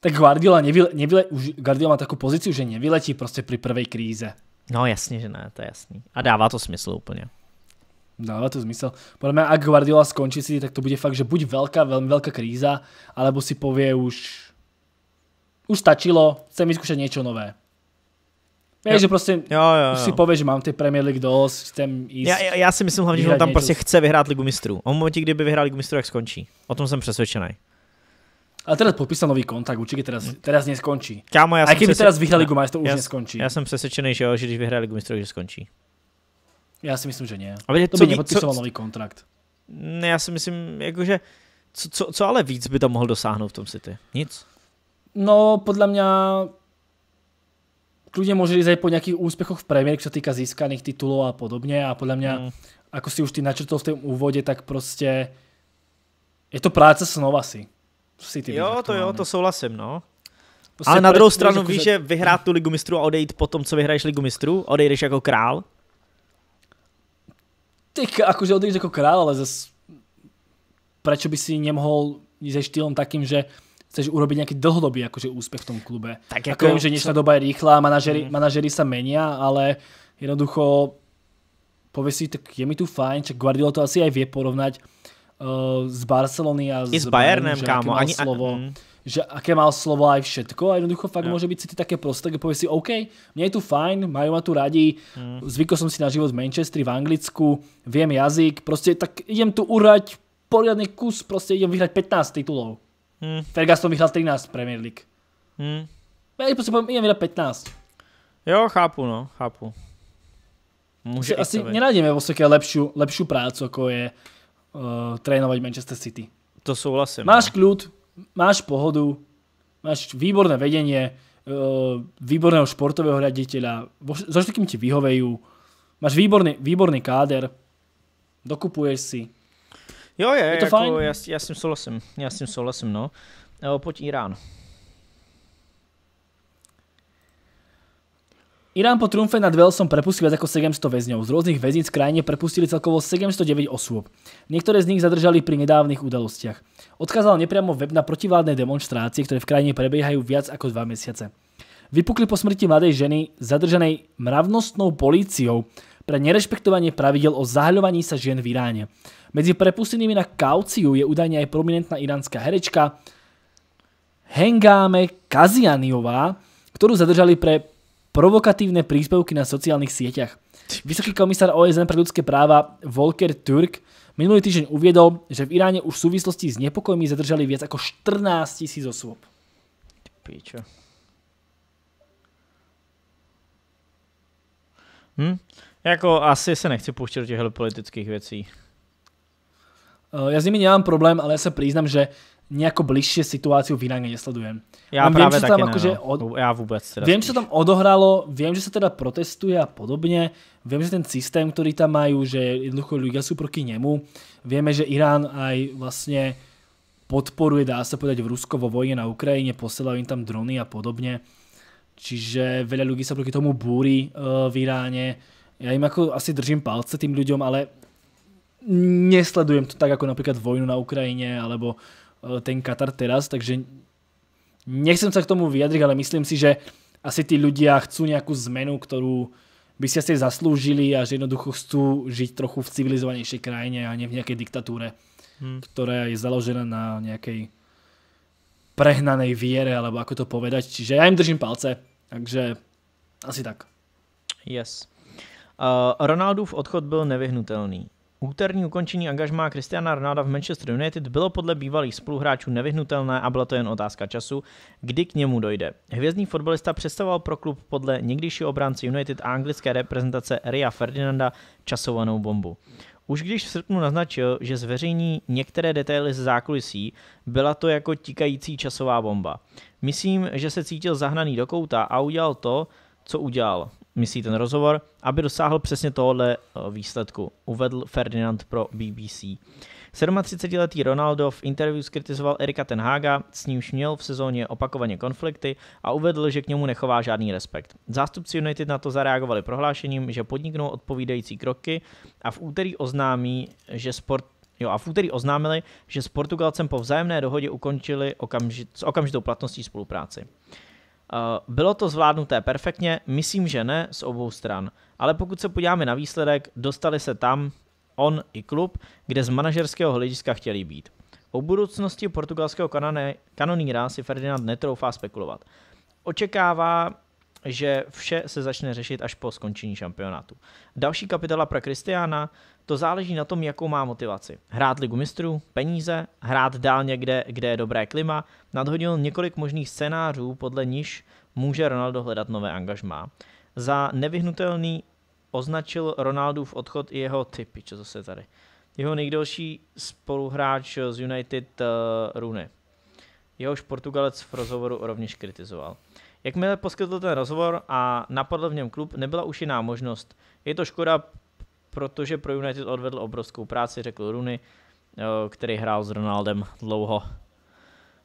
Tak Guardiola, nevyle, nevyle, už, Guardiola má takovou pozici, že nevyletí prostě při prvej kríze. No jasně, že ne, to je jasný. A dává to smysl úplně. Dává to zmysel. Podle mě, ak Guardiola skončí si, tak to bude fakt, že buď velká, velmi velká kríza, alebo si pově už už stačilo, chcem vyskúšať něco nové. Víš, že prostě jo, jo, jo. si pově, že mám ty Premier League dost, chcem jít. Já, já si myslím hlavně, že on tam něčo. prostě chce vyhrát Ligu mistrů. On momentě, kdyby vyhrál Ligu mistrů, jak skončí. O tom jsem přesvědčený. Ale teraz podpísal nový kontakt, určitě teraz, teraz neskončí. Kámo, já A kdyby přesvědčen... teraz vyhrali Ligu to už já, neskončí. Já jsem přesvědčený, že jo, že když vyhrali Ligu mistrů, že skončí. Já si myslím, že ne. vědět, to by nepodpisoval nový kontrakt. Ne, já si myslím, jakože, co, co, co ale víc by tam mohl dosáhnout v tom City? Nic? No, podle mě klidně může jít po nějakých úspěchoch v Premier, co se týká získaných titulů a podobně a podle mě, mm. ako si už ty načrtol v tom úvodě, tak prostě je to práce snova si. City. Jo, to jo, to souhlasím, no. Prostě Ale na druhou stranu jako, víš, že vyhrát tu ligu mistrů a odejít po tom, co vyhraješ ligu mistrů, odejdeš jako král? Ty, akože odejdeš jako král, ale zase proč by si nemohl jít se štýlom takým, že chceš urobiť nějaký dlhodobý akože, úspěch v tom klube. Tak jako... Vím, že dnešná doba je rýchla, manažery, mm. manažery sa menia, ale jednoducho pověsí, tak je mi tu fajn, že Guardiola to asi aj vie porovnať, Eh, z Barcelony a I s, s Bayernem, kámo. Ani, mm. slovo, a... že aké mal slovo aj všetko a jednoducho fakt yeah. môže byť City také prosté, kde povie si OK, mne je tu fajn, majú ma tu radi, mm. zvykol som si na život v Manchestri, v Anglicku, viem jazyk, proste tak idem tu urať poriadny kus, proste idem vyhrať 15 titulov. Mm. Ferguson vyhrál 13 Premier League. Mm. Ja prostě poviem, idem vyhrať 15. Jo, chápu, no, chápu. Může asi nenájdeme vo svete lepšiu, lepšiu prácu, ako je uh, trénovať Manchester City. To souhlasím. Máš no. kľud, máš pohodu, máš výborné vedenie, uh, výborného športového raditeľa, so všetkým ti vyhovejú, máš výborný, výborný káder, dokupuješ si. Jo, je, je to jako fajn? Já, já s tím souhlasím, já s tím souhlasím, no. Eh, Pojď Irán. Irán po triumfe nad Walesom prepustil viac ako 700 väzňov. Z rôznych väzníc krajine prepustili celkovo 709 osôb. Niektoré z nich zadržali pri nedávnych udalostiach. Odkázal nepriamo web na protivládne demonstrácie, ktoré v krajine prebiehajú viac ako 2 mesiace. Vypukli po smrti mladej ženy zadržanej mravnostnou políciou pre nerešpektovanie pravidel o zahľovaní sa žien v Iráne. Medzi prepustenými na kauciu je údajne aj prominentná iránska herečka Hengame Kazianiová, ktorú zadržali pre provokatívne príspevky na sociálnych sieťach. Vysoký komisár OSN pre ľudské práva Volker Turk minulý týždeň uviedol, že v Iráne už v súvislosti s nepokojmi zadržali viac ako 14 tisíc osôb. Píčo. Hm? Jako asi se nechci pouštět do těchto politických věcí. Eh, ja s nimi nemám problém, ale ja sa priznam, že nejako bližšie situáciu v Iráne nesledujem. Ja práve viem, také tam ne, no. od... ja vôbec teraz Viem, čo tam odohralo, viem, že sa teda protestuje a podobne, viem, že ten systém, ktorý tam majú, že jednoducho ľudia sú proti nemu, vieme, že Irán aj vlastne podporuje, dá sa povedať, v Rusko vo vojne na Ukrajine, posielajú im tam drony a podobne. Čiže veľa ľudí sa proti tomu búri uh, eh, v Iráne. Ja im ako asi držím palce tým ľuďom, ale nesledujem to tak ako napríklad vojnu na Ukrajine alebo eh, ten Katar teraz, takže nechcem sa k tomu vyjadriť, ale myslím si, že asi tí ľudia chcú nejakú zmenu, ktorú by si asi zaslúžili a že jednoducho chcú žiť trochu v civilizovanejšej krajine a ne v nejakej diktatúre, hmm. ktorá je založená na nejakej prehnanej viere, alebo ako to povedať. Čiže ja im držím palce, takže asi tak. Yes. Uh, Ronaldův odchod byl nevyhnutelný. Úterní ukončení angažmá Kristiana Ronalda v Manchester United bylo podle bývalých spoluhráčů nevyhnutelné a byla to jen otázka času, kdy k němu dojde. Hvězdný fotbalista představoval pro klub podle někdejšího obránce United a anglické reprezentace Ria Ferdinanda časovanou bombu. Už když v srpnu naznačil, že zveřejní některé detaily z zákulisí, byla to jako tikající časová bomba. Myslím, že se cítil zahnaný do kouta a udělal to, co udělal myslí ten rozhovor, aby dosáhl přesně tohohle eh, výsledku, uvedl Ferdinand pro BBC. 37-letý Ronaldo v interview skritizoval Erika Tenhaga, s nímž měl v sezóně opakovaně konflikty a uvedl, že k němu nechová žádný respekt. Zástupci United na to zareagovali prohlášením, že podniknou odpovídající kroky a v úterý oznámí, že sport Jo, a v úterý oznámili, že s Portugalcem po vzájemné dohodě ukončili okamži- s okamžitou platností spolupráci. Eh, bylo to zvládnuté perfektně? Myslím, že ne, z obou stran. Ale pokud se podíváme na výsledek, dostali se tam on i klub, kde z manažerského hlediska chtěli být. O budoucnosti portugalského kanoníra si Ferdinand netroufá spekulovat. Očekává, že vše se začne řešit až po skončení šampionátu. Další kapitola pro Kristiána, to záleží na tom, jakou má motivaci. Hrát ligu mistrů, peníze, hrát dál někde, kde je dobré klima, nadhodil několik možných scénářů, podle níž může Ronaldo hledat nové angažmá. Za nevyhnutelný označil Ronaldův odchod i jeho typy, co zase tady. Jeho nejdelší spoluhráč z United uh, eh, Rune. Jehož Portugalec v rozhovoru rovněž kritizoval. Jakmile poskytl ten rozhovor a napadl v něm klub, nebyla už jiná možnost. Je to škoda, protože pro United odvedl obrovskou práci, řekl Runy, eh, který hrál s Ronaldem dlouho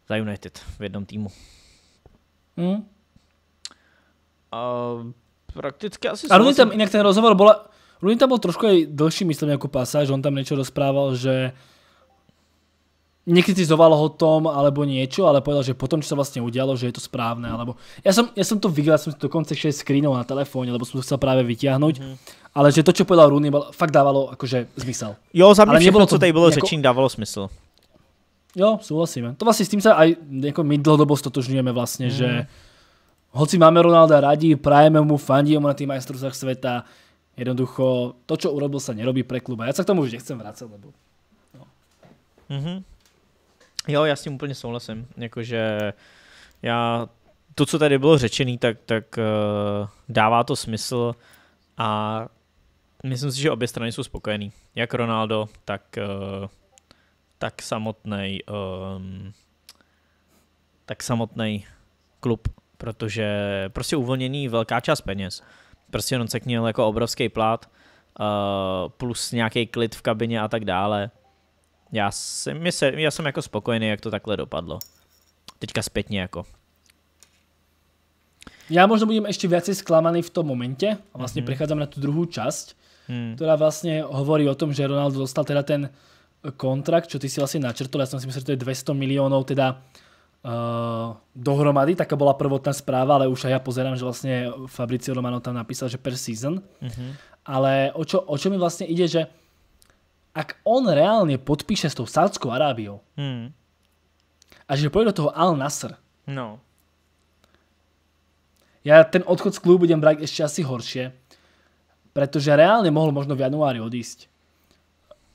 za United v jednom týmu. Hmm. A eh, prakticky asi... A Runy tam, jinak ten rozhovor byl... Runy tam byl trošku aj dlhší, myslím, jako pasáž. On tam něco rozprával, že nekritizovalo ho tom alebo niečo, ale povedal, že potom, čo sa vlastne udialo, že je to správne. Alebo... Ja, som, ja som to videl, ja som si dokonce 6 screenov na telefóne, lebo som to chcel práve vytiahnuť. Mm Ale že to, čo povedal Rooney, fakt dávalo akože zmysel. Jo, za mňa všetko, co tady bylo nejako... řečení, dávalo smysl. Jo, súhlasíme. To vlastne s tím sa aj jako my dlhodobo stotožňujeme vlastně, mm. že mhm. hoci máme Ronalda radi, prajeme mu, fandíme mu na tých majstrovstvách sveta, jednoducho to, čo urobil, sa nerobí pre klub. A ja sa k tomu už nechcem vrácať, lebo... No. Mm -hmm. Jo, já s tím úplně souhlasím. Jakože já to, co tady bylo řečený, tak, tak uh, dává to smysl a myslím si, že obě strany jsou spokojený. Jak Ronaldo, tak, uh, tak samotný um, ehm, tak samotný klub, protože prostě uvolněný velká část peněz. Prostě on se měl jako obrovský plat uh, plus nějaký klid v kabině a tak dále. Já jsem, se, já jsem jako spokojený, jak to takhle dopadlo. Teďka zpětně jako. Já možná budem ještě viacej zklamaný v tom momentě. a vlastně mm -hmm. přicházím na tu druhou část, mm. která vlastně hovorí o tom, že Ronaldo dostal teda ten eh, kontrakt, čo ty si vlastně načrtol, Já jsem si myslel, že to je 200 milionů. teda uh, dohromady, taká byla prvotná správa, ale už a já pozerám, že vlastně Fabricio Romano tam napísal, že per season. Mm -hmm. Ale o čo, o čo mi vlastně ide, že ak on reálne podpíše s tou Sádskou Arábiou hmm. a že pôjde do toho Al Nasr, no. ja ten odchod z klubu budem brať ešte asi horšie, pretože reálne mohol možno v januári odísť.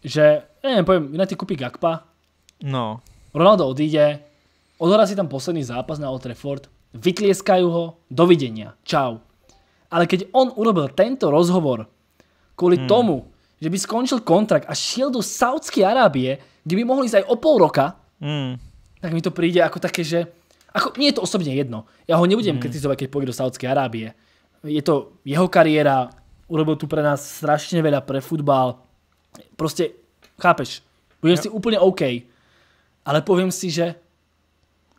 Že, neviem, poviem, United kúpi Gakpa, no. Ronaldo odíde, odhora si tam posledný zápas na Old Trafford, vytlieskajú ho, dovidenia, čau. Ale keď on urobil tento rozhovor kvôli hmm. tomu, že by skončil kontrakt a šiel do Saudskej Arábie, kde by mohli ísť aj o pol roka, mm. tak mi to príde ako také, že... Ako, nie je to osobne jedno. Ja ho nebudem mm. kritizovať, keď pôjde do Saudskej Arábie. Je to jeho kariéra, urobil tu pre nás strašne veľa pre futbal. Proste, chápeš, budem ja. si úplne OK. Ale poviem si, že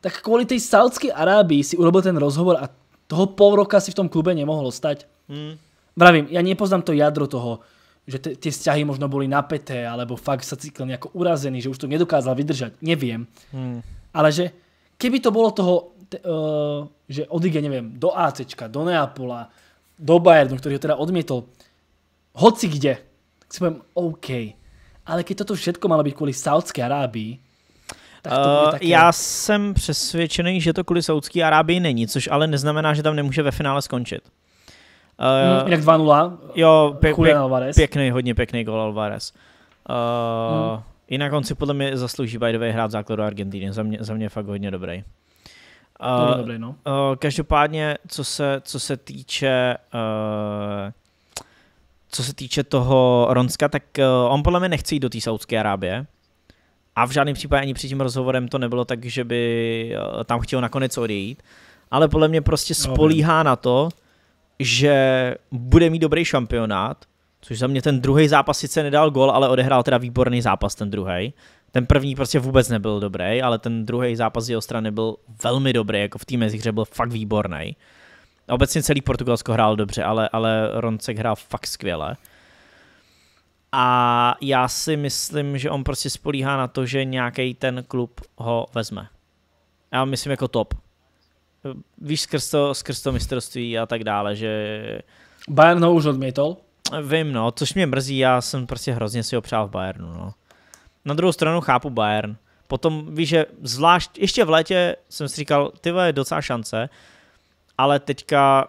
tak kvôli tej Saudskej Arábii si urobil ten rozhovor a toho pol roka si v tom klube nemohlo stať. Mm. Vravím, ja nepoznám to jadro toho, že tie vzťahy možno boli napeté, alebo fakt sa cítil nejako urazený, že už to nedokázal vydržať, neviem. Hmm. Ale že keby to bolo toho, eh, že odíde, neviem, do ACčka, do Neapola, do Bayernu, ktorý ho teda odmietol, hoci kde, tak si poviem, OK. Ale keď toto všetko malo být kvôli Saudské Arábii, eh, Já jsem přesvědčený, že to kvůli Saudské Arábii není, což ale neznamená, že tam nemůže ve finále skončit. Uh, Jinak 2-0. Jo, pěk, pěk, pěkný, hodně pěkný gol Alvarez. Uh, hmm. Jinak on si podle mě zaslouží by the way hrát v základu Argentiny. Za mě, za mě fakt hodně dobrý. Uh, no, dobrý no. Uh, každopádně, co se, co se týče uh, co se týče toho Ronska, tak uh, on podle mě nechce jít do té Saudské Arábie. A v žádném případě ani při tím rozhovorem to nebylo tak, že by uh, tam chtěl nakonec odejít. Ale podle mě prostě no, spolíhá na to, že bude mít dobrý šampionát, což za mě ten druhý zápas sice nedal gol, ale odehrál teda výborný zápas ten druhý. Ten první prostě vůbec nebyl dobrý, ale ten druhý zápas z jeho strany byl velmi dobrý, jako v té mezihře byl fakt výborný. Obecně celý Portugalsko hrál dobře, ale, ale Roncek hrál fakt skvěle. A já si myslím, že on prostě spolíhá na to, že nějaký ten klub ho vezme. Já myslím jako top víš, skrz to, skrz to mistrovství a tak dále, že... Bayern ho už odmítl? Vím, no, což mě mrzí, já jsem prostě hrozně si ho přál v Bayernu, no. Na druhou stranu chápu Bayern. Potom víš, že zvlášť, ještě v létě jsem si říkal, ty je docela šance, ale teďka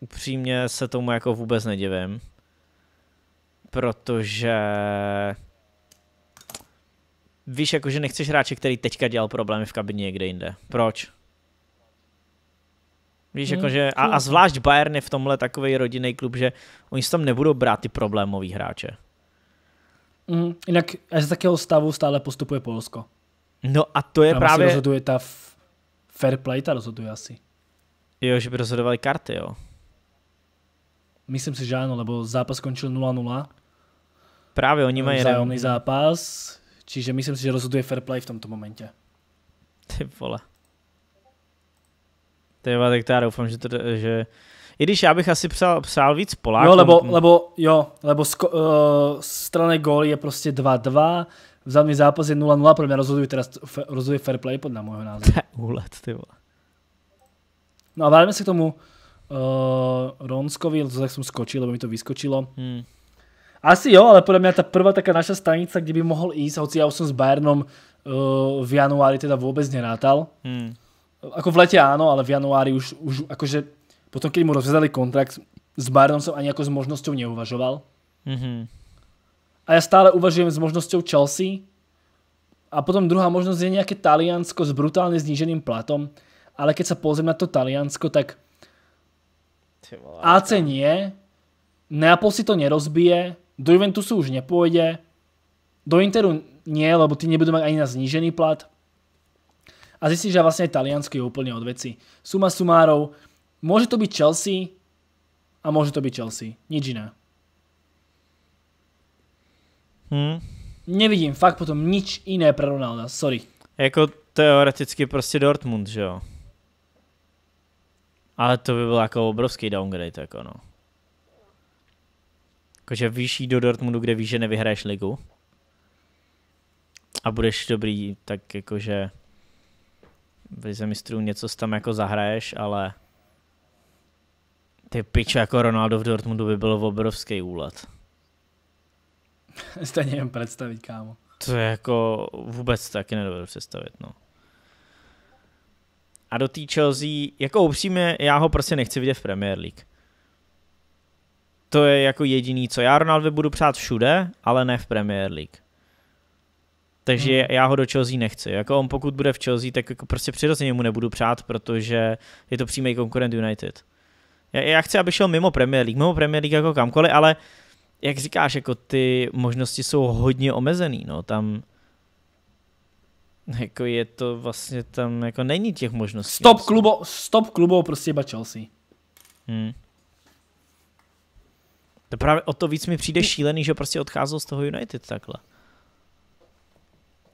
upřímně se tomu jako vůbec nedivím. Protože víš, jakože nechceš hráče, který teďka dělal problémy v kabině někde jinde. Proč? Víš, hmm. jakože, a, a hmm. zvlášť Bayern je v tomhle takový rodinný klub, že oni se tam nebudou brát ty problémový hráče. Hmm. jinak z takého stavu stále postupuje Polsko. No a to je tam právě... Asi rozhoduje ta f... fair play, ta rozhoduje asi. Jo, že by rozhodovali karty, jo. Myslím si, že ano, lebo zápas skončil 0-0. Právě oni mají... Zájomný zápas, čiže myslím si, že rozhoduje fair play v tomto momentě. Ty vole. Ty tak to já doufám, že, to, že i když já bych asi psal, psal víc Poláků. Jo, lebo, lebo, jo, lebo sko, uh, eh, strana gól je prostě 2-2, vzadný zápas je 0-0, pro mě rozhoduje teraz rozhoduje fair play pod podle mého názoru. Úlet, ty vole. No a vrátíme se k tomu uh, Ronskovi, to tak jsem skočil, lebo mi to vyskočilo. Hmm. Asi jo, ale podle mě ta prvá taká naša stanica, kde by mohl jít, hoci já už jsem s Bayernom uh, v januári teda vůbec nerátal. Hmm. Ako v lete áno, ale v januári už, už akože potom, keď mu rozvedali kontrakt s Bayernom som ani ako s možnosťou neuvažoval. Mm-hmm. A ja stále uvažujem s možnosťou Chelsea. A potom druhá možnosť je nejaké Taliansko s brutálne zníženým platom. Ale keď sa pozriem na to Taliansko, tak AC nie. Neapol si to nerozbije. Do Juventusu už nepôjde. Do Interu nie, lebo ty nebudú mať ani na znížený plat a zjistí, že vlastne Taliansko je vlastně úplne od veci. Suma sumárov, môže to byť Chelsea a môže to byť Chelsea. Nič iné. Hmm. Nevidím fakt potom nič iné pre Ronalda, sorry. Jako teoreticky prostě Dortmund, že jo? Ale to by byl jako obrovský downgrade, jako no. Jakože vyšší do Dortmundu, kde víš, že nevyhraješ ligu. A budeš dobrý, tak jakože v Lize mistrů něco s tam jako zahraješ, ale ty piče jako Ronaldo v Dortmundu by byl obrovský úlet. Stejně jen představit, kámo. To je jako vůbec taky nedovedu představit, no. A do té Chelsea, jako upřímně, já ho prostě nechci vidět v Premier League. To je jako jediný, co já Ronaldo budu přát všude, ale ne v Premier League takže hmm. já ho do Chelsea nechci. Jako on pokud bude v Chelsea, tak jako prostě přirozeně mu nebudu přát, protože je to přímý konkurent United. Já, já chci, aby šel mimo Premier League, mimo Premier League jako kamkoliv, ale jak říkáš, jako ty možnosti jsou hodně omezený, no, tam jako je to vlastně tam, jako není těch možností. Stop klubo, stop klubo prostě iba Chelsea. Hmm. To právě o to víc mi přijde hmm. šílený, že prostě odcházel z toho United takhle.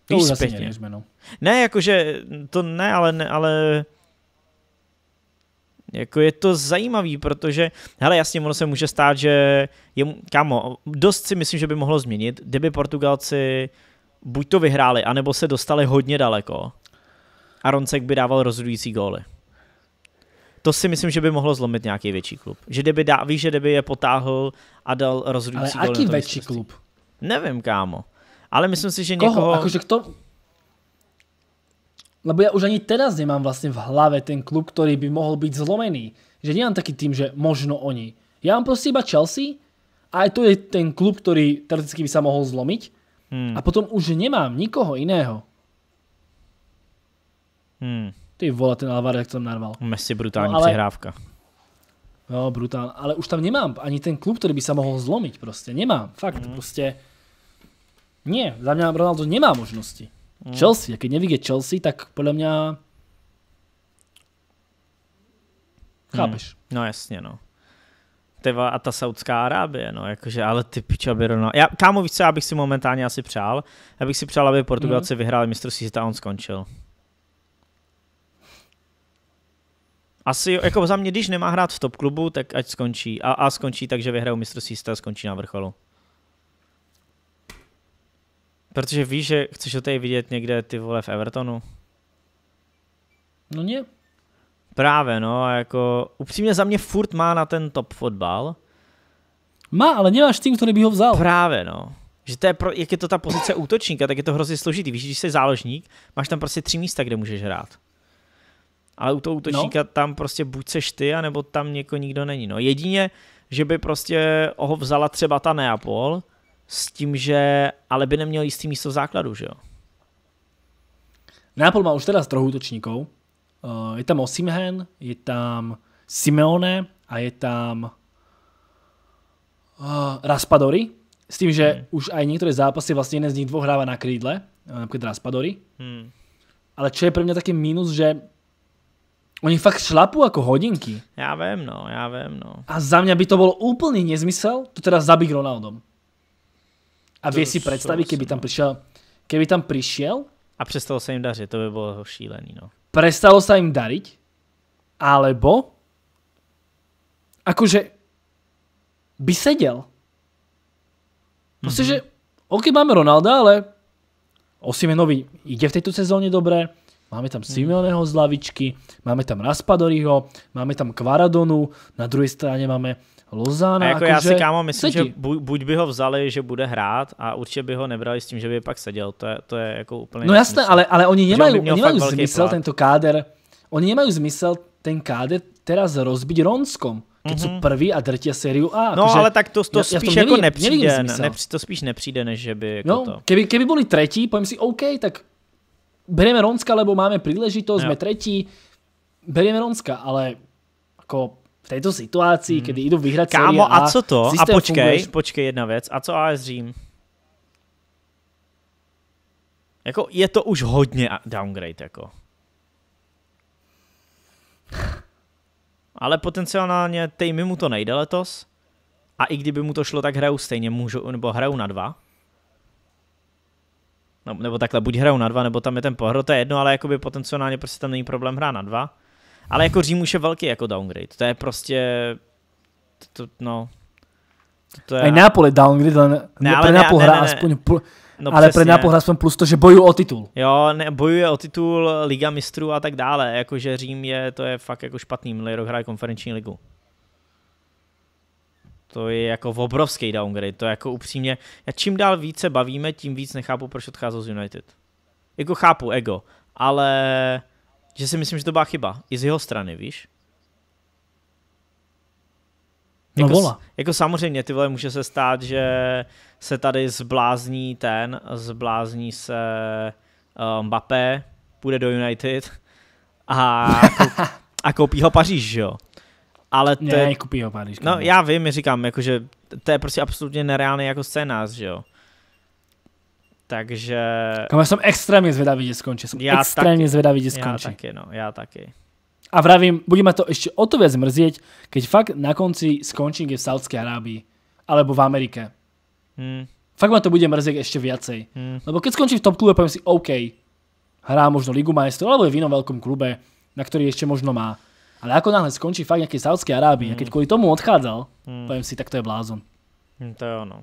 To už zpětně. Zase no. Ne, jakože to ne, ale, ne, ale jako je to zajímavý, protože, hele, jasně, ono se může stát, že je, kamo, dost si myslím, že by mohlo změnit, kdyby Portugalci buď to vyhráli, anebo se dostali hodně daleko a Roncek by dával rozhodující góly. To si myslím, že by mohlo zlomit nějaký větší klub. Že kdyby, dá, víš, že kdyby je potáhl a dal rozhodující góly. Ale jaký větší klub? Nevím, kámo. Ale myslím si, že Koho? Akože kto... Lebo ja už ani teraz nemám vlastne v hlave ten klub, ktorý by mohol byť zlomený. Že nemám taký tým, že možno oni. Ja mám proste iba Chelsea a aj to je ten klub, ktorý teoreticky by sa mohol zlomiť. Hmm. A potom už nemám nikoho iného. Hmm. Ty vole, ten Alvarez, jak to narval. Messi brutální no, ale... přihrávka. No, brutál. Ale už tam nemám ani ten klub, který by se mohl zlomit prostě. Nemám, fakt. Mm. Prostě Nie, za mňa Ronaldo nemá možnosti. Mm. Chelsea, a keď nevíde Chelsea, tak podľa mňa... Chápeš? Mm. No jasne, no. Teva a ta Saudská Arábie, no jakože, ale ty pičo, aby Ronaldo... Já, kámo, víš co, já bych si momentálně asi přál. Já bych si přál, aby Portugalci mm. vyhráli mistrovství světa a on skončil. Asi, jako za mě, když nemá hrát v top klubu, tak ať skončí. A, a skončí tak, že vyhrajou mistrovství světa a skončí na vrcholu. Protože víš, že chceš ho tady vidět někde ty vole v Evertonu? No ne. Právě no, a jako upřímně za mě furt má na ten top fotbal. Má, ale nemáš tým, který by ho vzal. Právě no. Že to je pro, jak je to ta pozice útočníka, tak je to hrozně složitý. Víš, když jsi záložník, máš tam prostě tři místa, kde můžeš hrát. Ale u toho no. útočníka no. tam prostě buď seš ty, anebo tam někdo nikdo není. No jedině, že by prostě ho vzala třeba ta Neapol, s tím, že ale by neměl jistý místo v základu, že jo? Nápol má už teda s trochu útočníkov. Eh, je tam Osimhen, je tam Simeone a je tam eh, raspadori S tím, že hmm. už aj některé zápasy vlastně jeden z nich dvou hráva na krídle, eh, například raspadori Hmm. Ale čo je pro mě taky mínus, že Oni fakt šlapu jako hodinky. Já vím, no, já vím, no. A za mě by to byl úplný nezmysel to teda zabít Ronaldom. A vy si představí, keby tam no. přišel, keby tam přišel? A přestalo se jim dařit, to by bylo šílený, no. Prestalo se jim dariť, alebo akože by seděl. Prostě, mm -hmm. že mhm. OK, máme Ronalda, ale Osimenovi jde v této sezóně dobré, máme tam mhm. Simeoneho z lavičky, máme tam Raspadoriho, máme tam Kvaradonu, na druhé straně máme Lozana. A jako, jako já si kámo myslím, sedí. že buď, buď by ho vzali, že bude hrát a určitě by ho nebrali s tím, že by pak seděl. To je, to je jako úplně... No jasné, ale, ale oni nemají, oni nemají zmysel plát. tento káder. Oni nemají zmysel ten káder teraz rozbiť Ronskom když mm-hmm. jsou prvý a drtě sériu A. No, ale tak to, to já, spíš já jako nepřijde, Ne, to spíš nepřijde, než že by jako no, to. Keby, keby byli tretí, povím si, OK, tak bereme Ronska, lebo máme příležitost, jsme tretí, bereme Ronska, ale jako v této situaci, hmm. kdy jdu vyhrát Kámo, a, a co to? A počkej, funguješ... počkej jedna věc. A co AS Řím? Jako je to už hodně downgrade, jako. Ale potenciálně Tejmy mu to nejde letos. A i kdyby mu to šlo, tak hrajou stejně, můžu, nebo hrajou na dva. No, nebo takhle, buď hrajou na dva, nebo tam je ten pohro, to je jedno, ale jakoby potenciálně prostě tam není problém hrát na dva. Ale jako Řím už je velký jako downgrade. To je prostě... To, to, no, to je... Aj Neapol je downgrade, ale, ne, ale pre Neapol hra ne, ne, ne. aspoň... Pl... No ale přesně. Neapol hra aspoň plus to, že bojuje o titul. Jo, ne, bojuje o titul, Liga mistrů a tak dále. Jakože Řím je, to je fakt jako špatný. Minulý rok hraje konferenční ligu. To je jako obrovský downgrade. To je jako upřímně... Já čím dál více bavíme, tím víc nechápu, proč odcházel z United. Jako chápu, ego. Ale že si myslím, že to byla chyba. I z jeho strany, víš? No jako, no vola. jako samozřejmě, ty vole, může se stát, že se tady zblázní ten, zblázní se um, Mbappé, půjde do United a, a koupí ho Paříž, jo. Ale to ne, je... kupí ho Paříž. No já vím, říkám, jakože to je prostě absolutně nereálný jako scénář, že jo. Takže... Kam já jsem extrémně zvědavý, kde skončí. Jsem já extrémně taky. zvědavý, kde skončí. Já taky, no, já taky. A vravím, budeme to ještě o to viac mrzieť, keď fakt na konci skončí v Saudské Arábii alebo v Amerike. Hmm. Fakt ma to bude mrzieť ještě viacej. Hmm. Lebo keď skončí v top klube, povím si, OK, hrá možno Ligu majstrov, alebo je v inom veľkom klube, na ktorý ještě možno má. Ale ako náhle skončí fakt nějaký Saudské Arábii, hmm. a keď hmm. kvůli tomu odchádzal, hmm. povím si, tak to je blázon. Hmm, to je ono.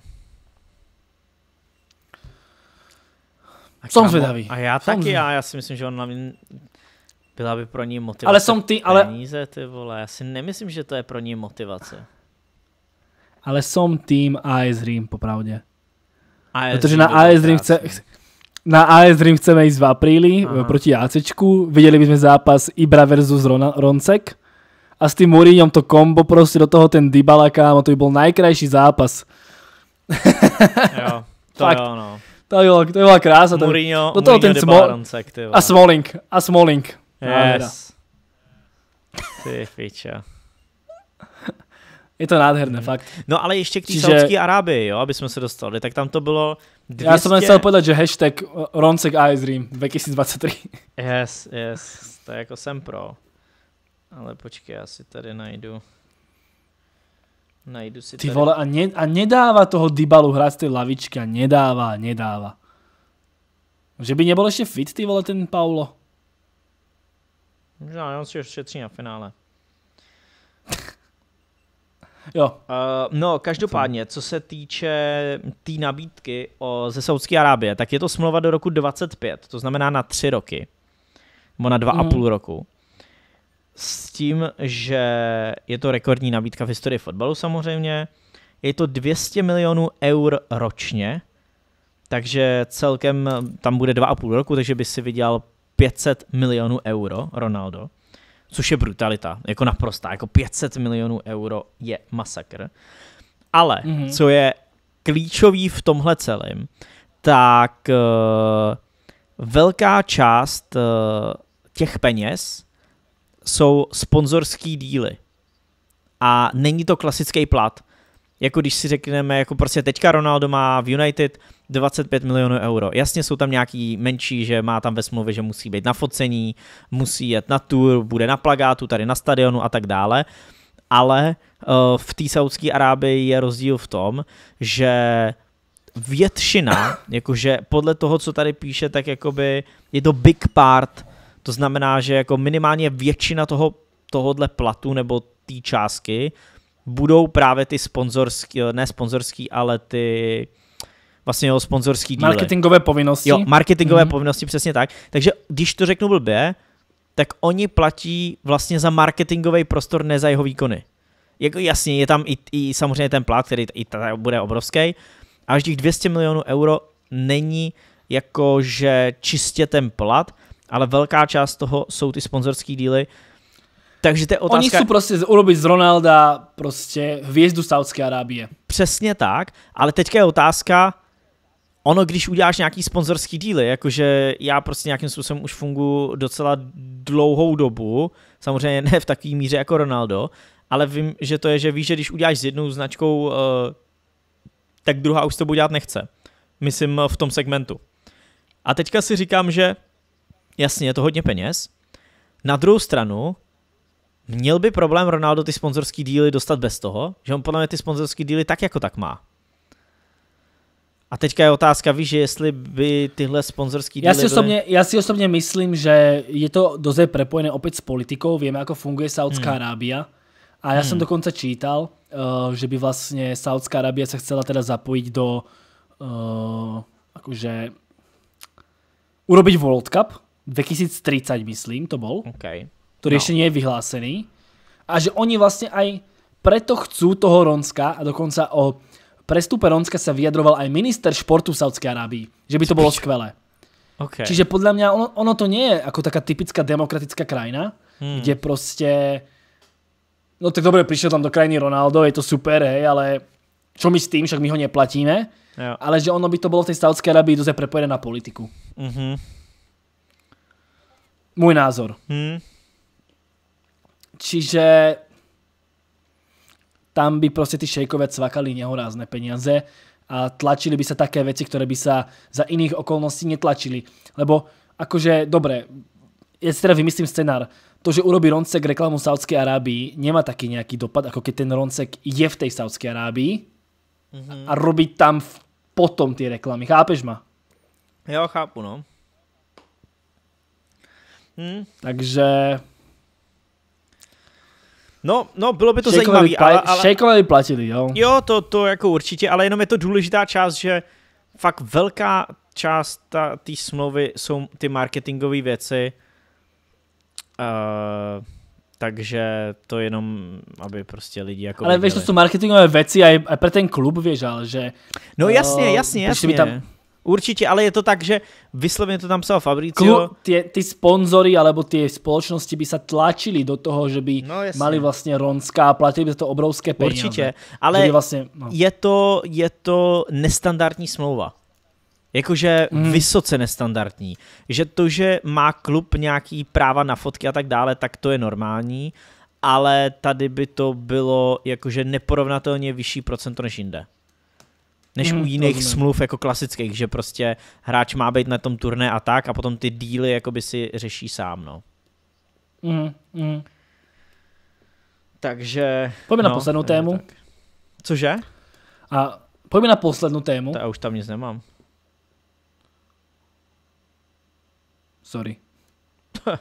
Som jsem zvědavý. A já som taky, zvědavý. já, já si myslím, že on mě... byla by pro ní motivace. Ale jsou ty, ale... Peníze, ty vole, já si nemyslím, že to je pro ní motivace. Ale jsem tým AS Dream, popravdě. AS Protože na AS Dream chce, na AS Dream chceme jít v apríli Aha. Eh, proti ACčku. Viděli bychom zápas Ibra versus Ron, Roncek. A s tím Mourinhom to kombo, prostě do toho ten Dybala, kámo, to by byl nejkrajší zápas. jo, to Fakt. jo, no. To by byla, to by byla krása. Mourinho, to to Mourinho ten Smol- ty a Smalling. A Smalling. Yes. Ty fiča. Je to nádherné, hmm. fakt. No ale ještě k té Čiže... Saudské Arábii, jo, aby jsme se dostali, tak tam to bylo 200... Já jsem chtěl podat, že hashtag eh, Roncek Ice Dream 2023. Yes, yes, to jako jsem pro. Ale počkej, já si tady najdu. Najdu si Ty vole, a, ne, a nedáva toho Dybalu hrať z tej lavičky a nedáva, nedáva. Že by nebol ešte fit, ty vole, ten Paulo. Možná, on si šetří na finále. jo. Uh, no, každopádně, co se týče té tý nabídky o, ze Saudské Arábie, tak je to smlouva do roku 25, to znamená na tři roky. Nebo na dva mm. a hmm. půl roku s tím, že je to rekordní nabídka v historii fotbalu samozřejmě. Je to 200 milionů eur ročně, takže celkem eh, tam bude 2,5 roku, takže by si vydělal 500 milionů euro Ronaldo, což je brutalita, jako naprostá, jako 500 milionů euro je masakr. Ale mm-hmm. co je klíčový v tomhle celém, tak uh, velká část uh, těch peněz jsou sponzorský díly. A není to klasický plat. Jako když si řekneme, jako prostě teďka Ronaldo má v United 25 milionů euro. Jasně jsou tam nějaký menší, že má tam ve smlouvě, že musí být na focení, musí jet na tour, bude na plagátu, tady na stadionu a tak dále. Ale eh, v té Saudské Arábii je rozdíl v tom, že většina, jakože podle toho, co tady píše, tak jakoby je to big part to znamená, že jako minimálně většina toho, tohodle platu nebo té částky budou právě ty sponzorský, ne sponzorský, ale ty vlastně jeho sponzorský díly. Marketingové povinnosti. Jo, marketingové mm-hmm. povinnosti, přesně tak. Takže když to řeknu blbě, tak oni platí vlastně za marketingový prostor, ne za jeho výkony. Jako jasně, je tam i, i samozřejmě ten plat, který i tady bude obrovský, až těch 200 milionů euro není jako, že čistě ten plat, ale velká část toho jsou ty sponzorský díly. Takže to je otázka... Oni jsou prostě urobit z Ronalda prostě hvězdu Saudské Arábie. Přesně tak, ale teďka je otázka, ono, když uděláš nějaký sponzorský díly, jakože já prostě nějakým způsobem už funguji docela dlouhou dobu, samozřejmě ne v takové míře jako Ronaldo, ale vím, že to je, že víš, že když uděláš s jednou značkou, eh, tak druhá už to tebou dělat nechce. Myslím v tom segmentu. A teďka si říkám, že Jasně, je to hodně peněz. Na druhou stranu, měl by problém Ronaldo ty sponzorský díly dostat bez toho, že on podle mě ty sponzorský díly tak jako tak má. A teďka je otázka, víš, že jestli by tyhle sponzorský díly... Já si, osobně, byly... já si osobně myslím, že je to doze prepojené opět s politikou, víme, jak funguje Saudská hmm. Arábia. A já hmm. jsem dokonce čítal, uh, že by vlastně Saudská Arábia se chcela teda zapojit do uh, eh, akože urobiť World Cup, 2030, myslím, to bol. Okay. To no. riešenie no. je vyhlásený. A že oni vlastne aj preto chcú toho Ronska a dokonca o prestupe Ronska sa vyjadroval aj minister športu v Saudskej Arábii, že by to bolo skvelé. Okay. Čiže podľa mňa ono, ono to nie je ako taká typická demokratická krajina, hmm. kde proste no tak dobre, prišiel tam do krajiny Ronaldo, je to super, hej, ale čo my s tým, však my ho neplatíme. Jo. Ale že ono by to bolo v tej Saudskej Arabii dosť prepojené na politiku. Mm-hmm. Můj názor. Hmm. Čiže tam by prostě ty šejkové cvakali nehorázné peniaze a tlačili by se také věci, které by se za jiných okolností netlačili. Lebo akože, dobré, já si teda vymyslím scénar, To, že urobí Roncek reklamu Saudské Arábii, nemá taky nějaký dopad, jako keď ten Roncek je v tej Saudské Arábii mm -hmm. a robí tam potom ty reklamy. Chápeš ma? Jo, chápu, no. Hmm. Takže... No, no, bylo by to zajímavé. Ale, ale... Shakeovi vyplatili, jo. Jo, to, to jako určitě, ale jenom je to důležitá část, že fakt velká část té smlouvy jsou ty marketingové věci. Uh, takže to jenom, aby prostě lidi jako... Ale věděli. víš, to jsou marketingové věci a, pro ten klub, věžal, že... No jasně, jasně, jasně. Eh, by tam, Určite, ale je to tak, že vyslovene to tam psal Fabricio. Ty tie, sponzory alebo tie spoločnosti by sa tlačili do toho, že by no, mali vlastne ronská a platili by to obrovské peniaze. Určite, ale vlastne, no. je, to, je to nestandardní smlouva. Jakože mm. vysoce nestandardní. Že to, že má klub nějaký práva na fotky a tak dále, tak to je normální, ale tady by to bylo jakože neporovnatelně vyšší procento než jinde než mm, u jiných smluv jako klasických, že prostě hráč má být na tom turné a tak a potom ty díly jakoby si řeší sám, no. Mm, mm. Takže... Pojďme no, na poslednou tému. Tak. Cože? A pojďme na poslednou tému. já už tam nic nemám. Sorry.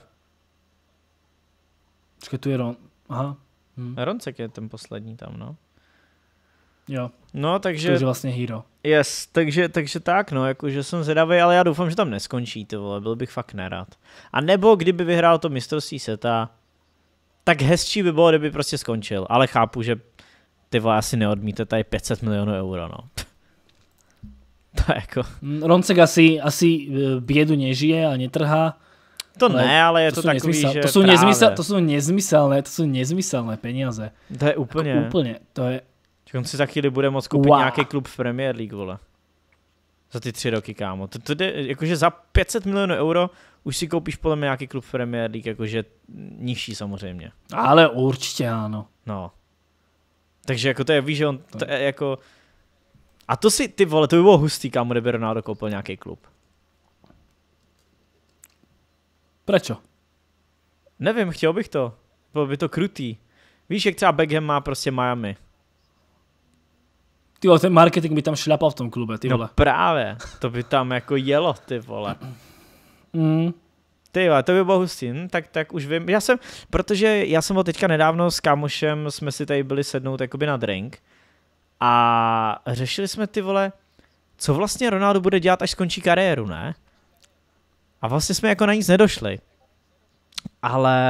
Počkej, tu je Ron. Aha. Hm. Roncek je ten poslední tam, no. Jo. No, takže... Takže vlastně hero. Yes, takže, takže tak, no, jakože jsem zvědavý, ale já doufám, že tam neskončí, to, vole, byl bych fakt nerad. A nebo kdyby vyhrál to mistrovství seta, tak hezčí by bylo, kdyby prostě skončil, ale chápu, že ty vole asi neodmíte tady 500 milionů euro, no. to je jako... Mm, Roncek asi, asi e, bědu nežije a netrhá. To ale ne, ale je to, to takový, nezmysel, že to jsou, nezmysel, to jsou nezmyselné, to jsou nezmyselné peníze. To je úplně. Jako úplně, to je on si za chvíli bude moct koupit wow. nějaký klub v Premier League, vole. Za ty tři roky, kámo. To, to jde, jakože za 500 milionů euro už si koupíš podle mě nějaký klub v Premier League, jakože nižší samozřejmě. Ale určitě ano. No. Takže jako to je, víš, že on, to je jako... A to si, ty vole, to by bylo hustý, kámo, kdyby Ronaldo koupil nějaký klub. Prečo? Nevím, chtěl bych to. Bylo by to krutý. Víš, jak třeba Beckham má prostě Miami. Ty vole, ten marketing by tam šlapal v tom klube, ty no vole. No právě, to by tam jako jelo, ty vole. Mm. Ty jo, to by bylo hustý, hm? tak, tak už vím. Já jsem, protože já jsem ho teďka nedávno s kámošem, jsme si tady byli sednout jakoby na drink a řešili jsme ty vole, co vlastně Ronaldo bude dělat, až skončí kariéru, ne? A vlastně jsme jako na nic nedošli. Ale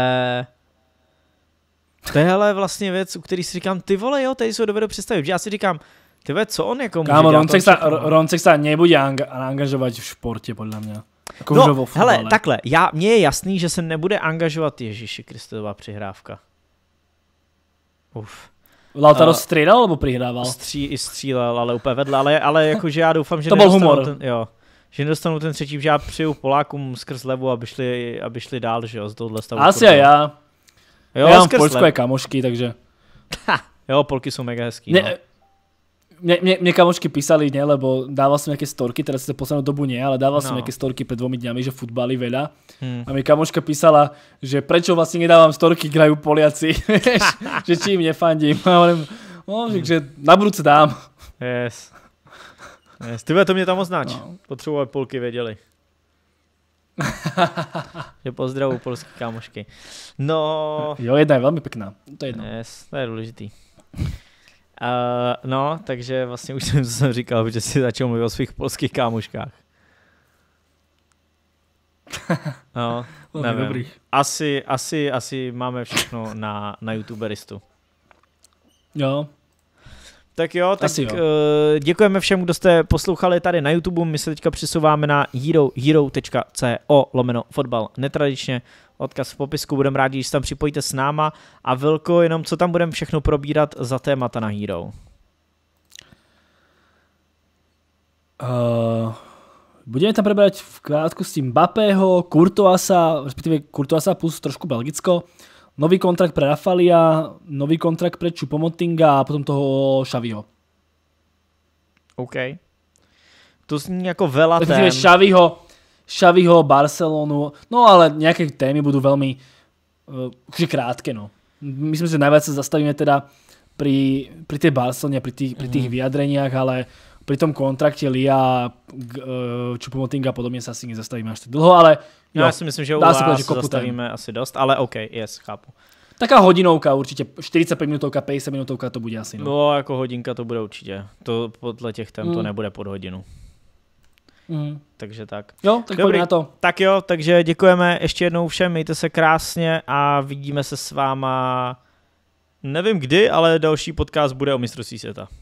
to je vlastně věc, u který si říkám, ty vole, jo, tady jsou dovedu představit. Já si říkám, ty ve, co on jako může Kámo, Roncek, se, Roncek se nebude angažovat v športě, podle mě. Jako no, hele, takhle, já, mně je jasný, že se nebude angažovat Ježíši Kristová přihrávka. Uf. Lautaro uh, střídal nebo přihrával? Stří, i střílel, ale úplně vedle, ale, ale jakože já doufám, že to byl humor. Ten, jo, že nedostanu ten třetí, že já přeju Polákům skrz levu, aby šli, aby šli dál, že jo, z tohohle stavu. Asi já. Jo, já mám polské kamošky, takže. Ha, jo, Polky jsou mega hezký. Ne, no mne, mne, mne kamočky písali, ne, lebo dával som nejaké storky, teraz sa poslednú dobu nie, ale dával no. som nejaké storky pred dvomi dňami, že futbali veľa. Hmm. A mi kamočka písala, že prečo vlastne nedávam storky, grajú Poliaci, že čím nefandím. A hovorím, no, hmm. že na budúce dám. Yes. yes. Ty to mě tam označ. No. Potřebu, Polky vedeli. je pozdravu polský kamošky. No... Jo, jedna je velmi pekná. To je jedno. Yes, to je dôležitý. Uh, no, takže vlastně už jsem, jsem říkal, že si začal mluvit o svých polských kámoškách. No, nevím. Asi, asi, asi máme všechno na, na youtuberistu. Jo, tak jo, tak Asi jo. Eh, děkujeme všem, kdo jste poslouchali tady na YouTube. My se teďka přesouváme na hero, hero.co lomeno fotbal netradičně odkaz v popisku, budeme rádi, když se tam připojíte s náma. A Vilko, jenom co tam budeme všechno probírat za témata na Hero? Uh, budeme tam probírat v krátku s tým Bapého, Kurtoasa, respektíve Kurtoasa plus trošku Belgicko, nový kontrakt pre Rafalia, nový kontrakt pre Čupomotinga a potom toho Šaviho. OK. To zní jako velatem. Takže Šaviho, Xaviho, Barcelonu, no ale nejaké témy budú veľmi uh, eh, krátke, no. Myslím, že najviac sa zastavíme teda pri, pri tej Barcelone, pri tých, pri tých mm. vyjadreniach, ale pri tom kontrakte Lia, Čupomotinga eh, a podobně se asi nezastavíme až tak dlouho, ale jo, já si myslím, že u vás povedať, že zastavíme asi dost, ale OK, yes, chápu. Taká hodinovka určitě, 45 minutovka, 50 minutovka to bude asi. No, no jako hodinka to bude určitě, to podle těch tam mm. to nebude pod hodinu. Mm. Takže tak. Jo, tak Dobrý. na to. Tak jo, takže děkujeme ještě jednou všem, mějte se krásně a vidíme se s váma nevím kdy, ale další podcast bude o mistrovství světa.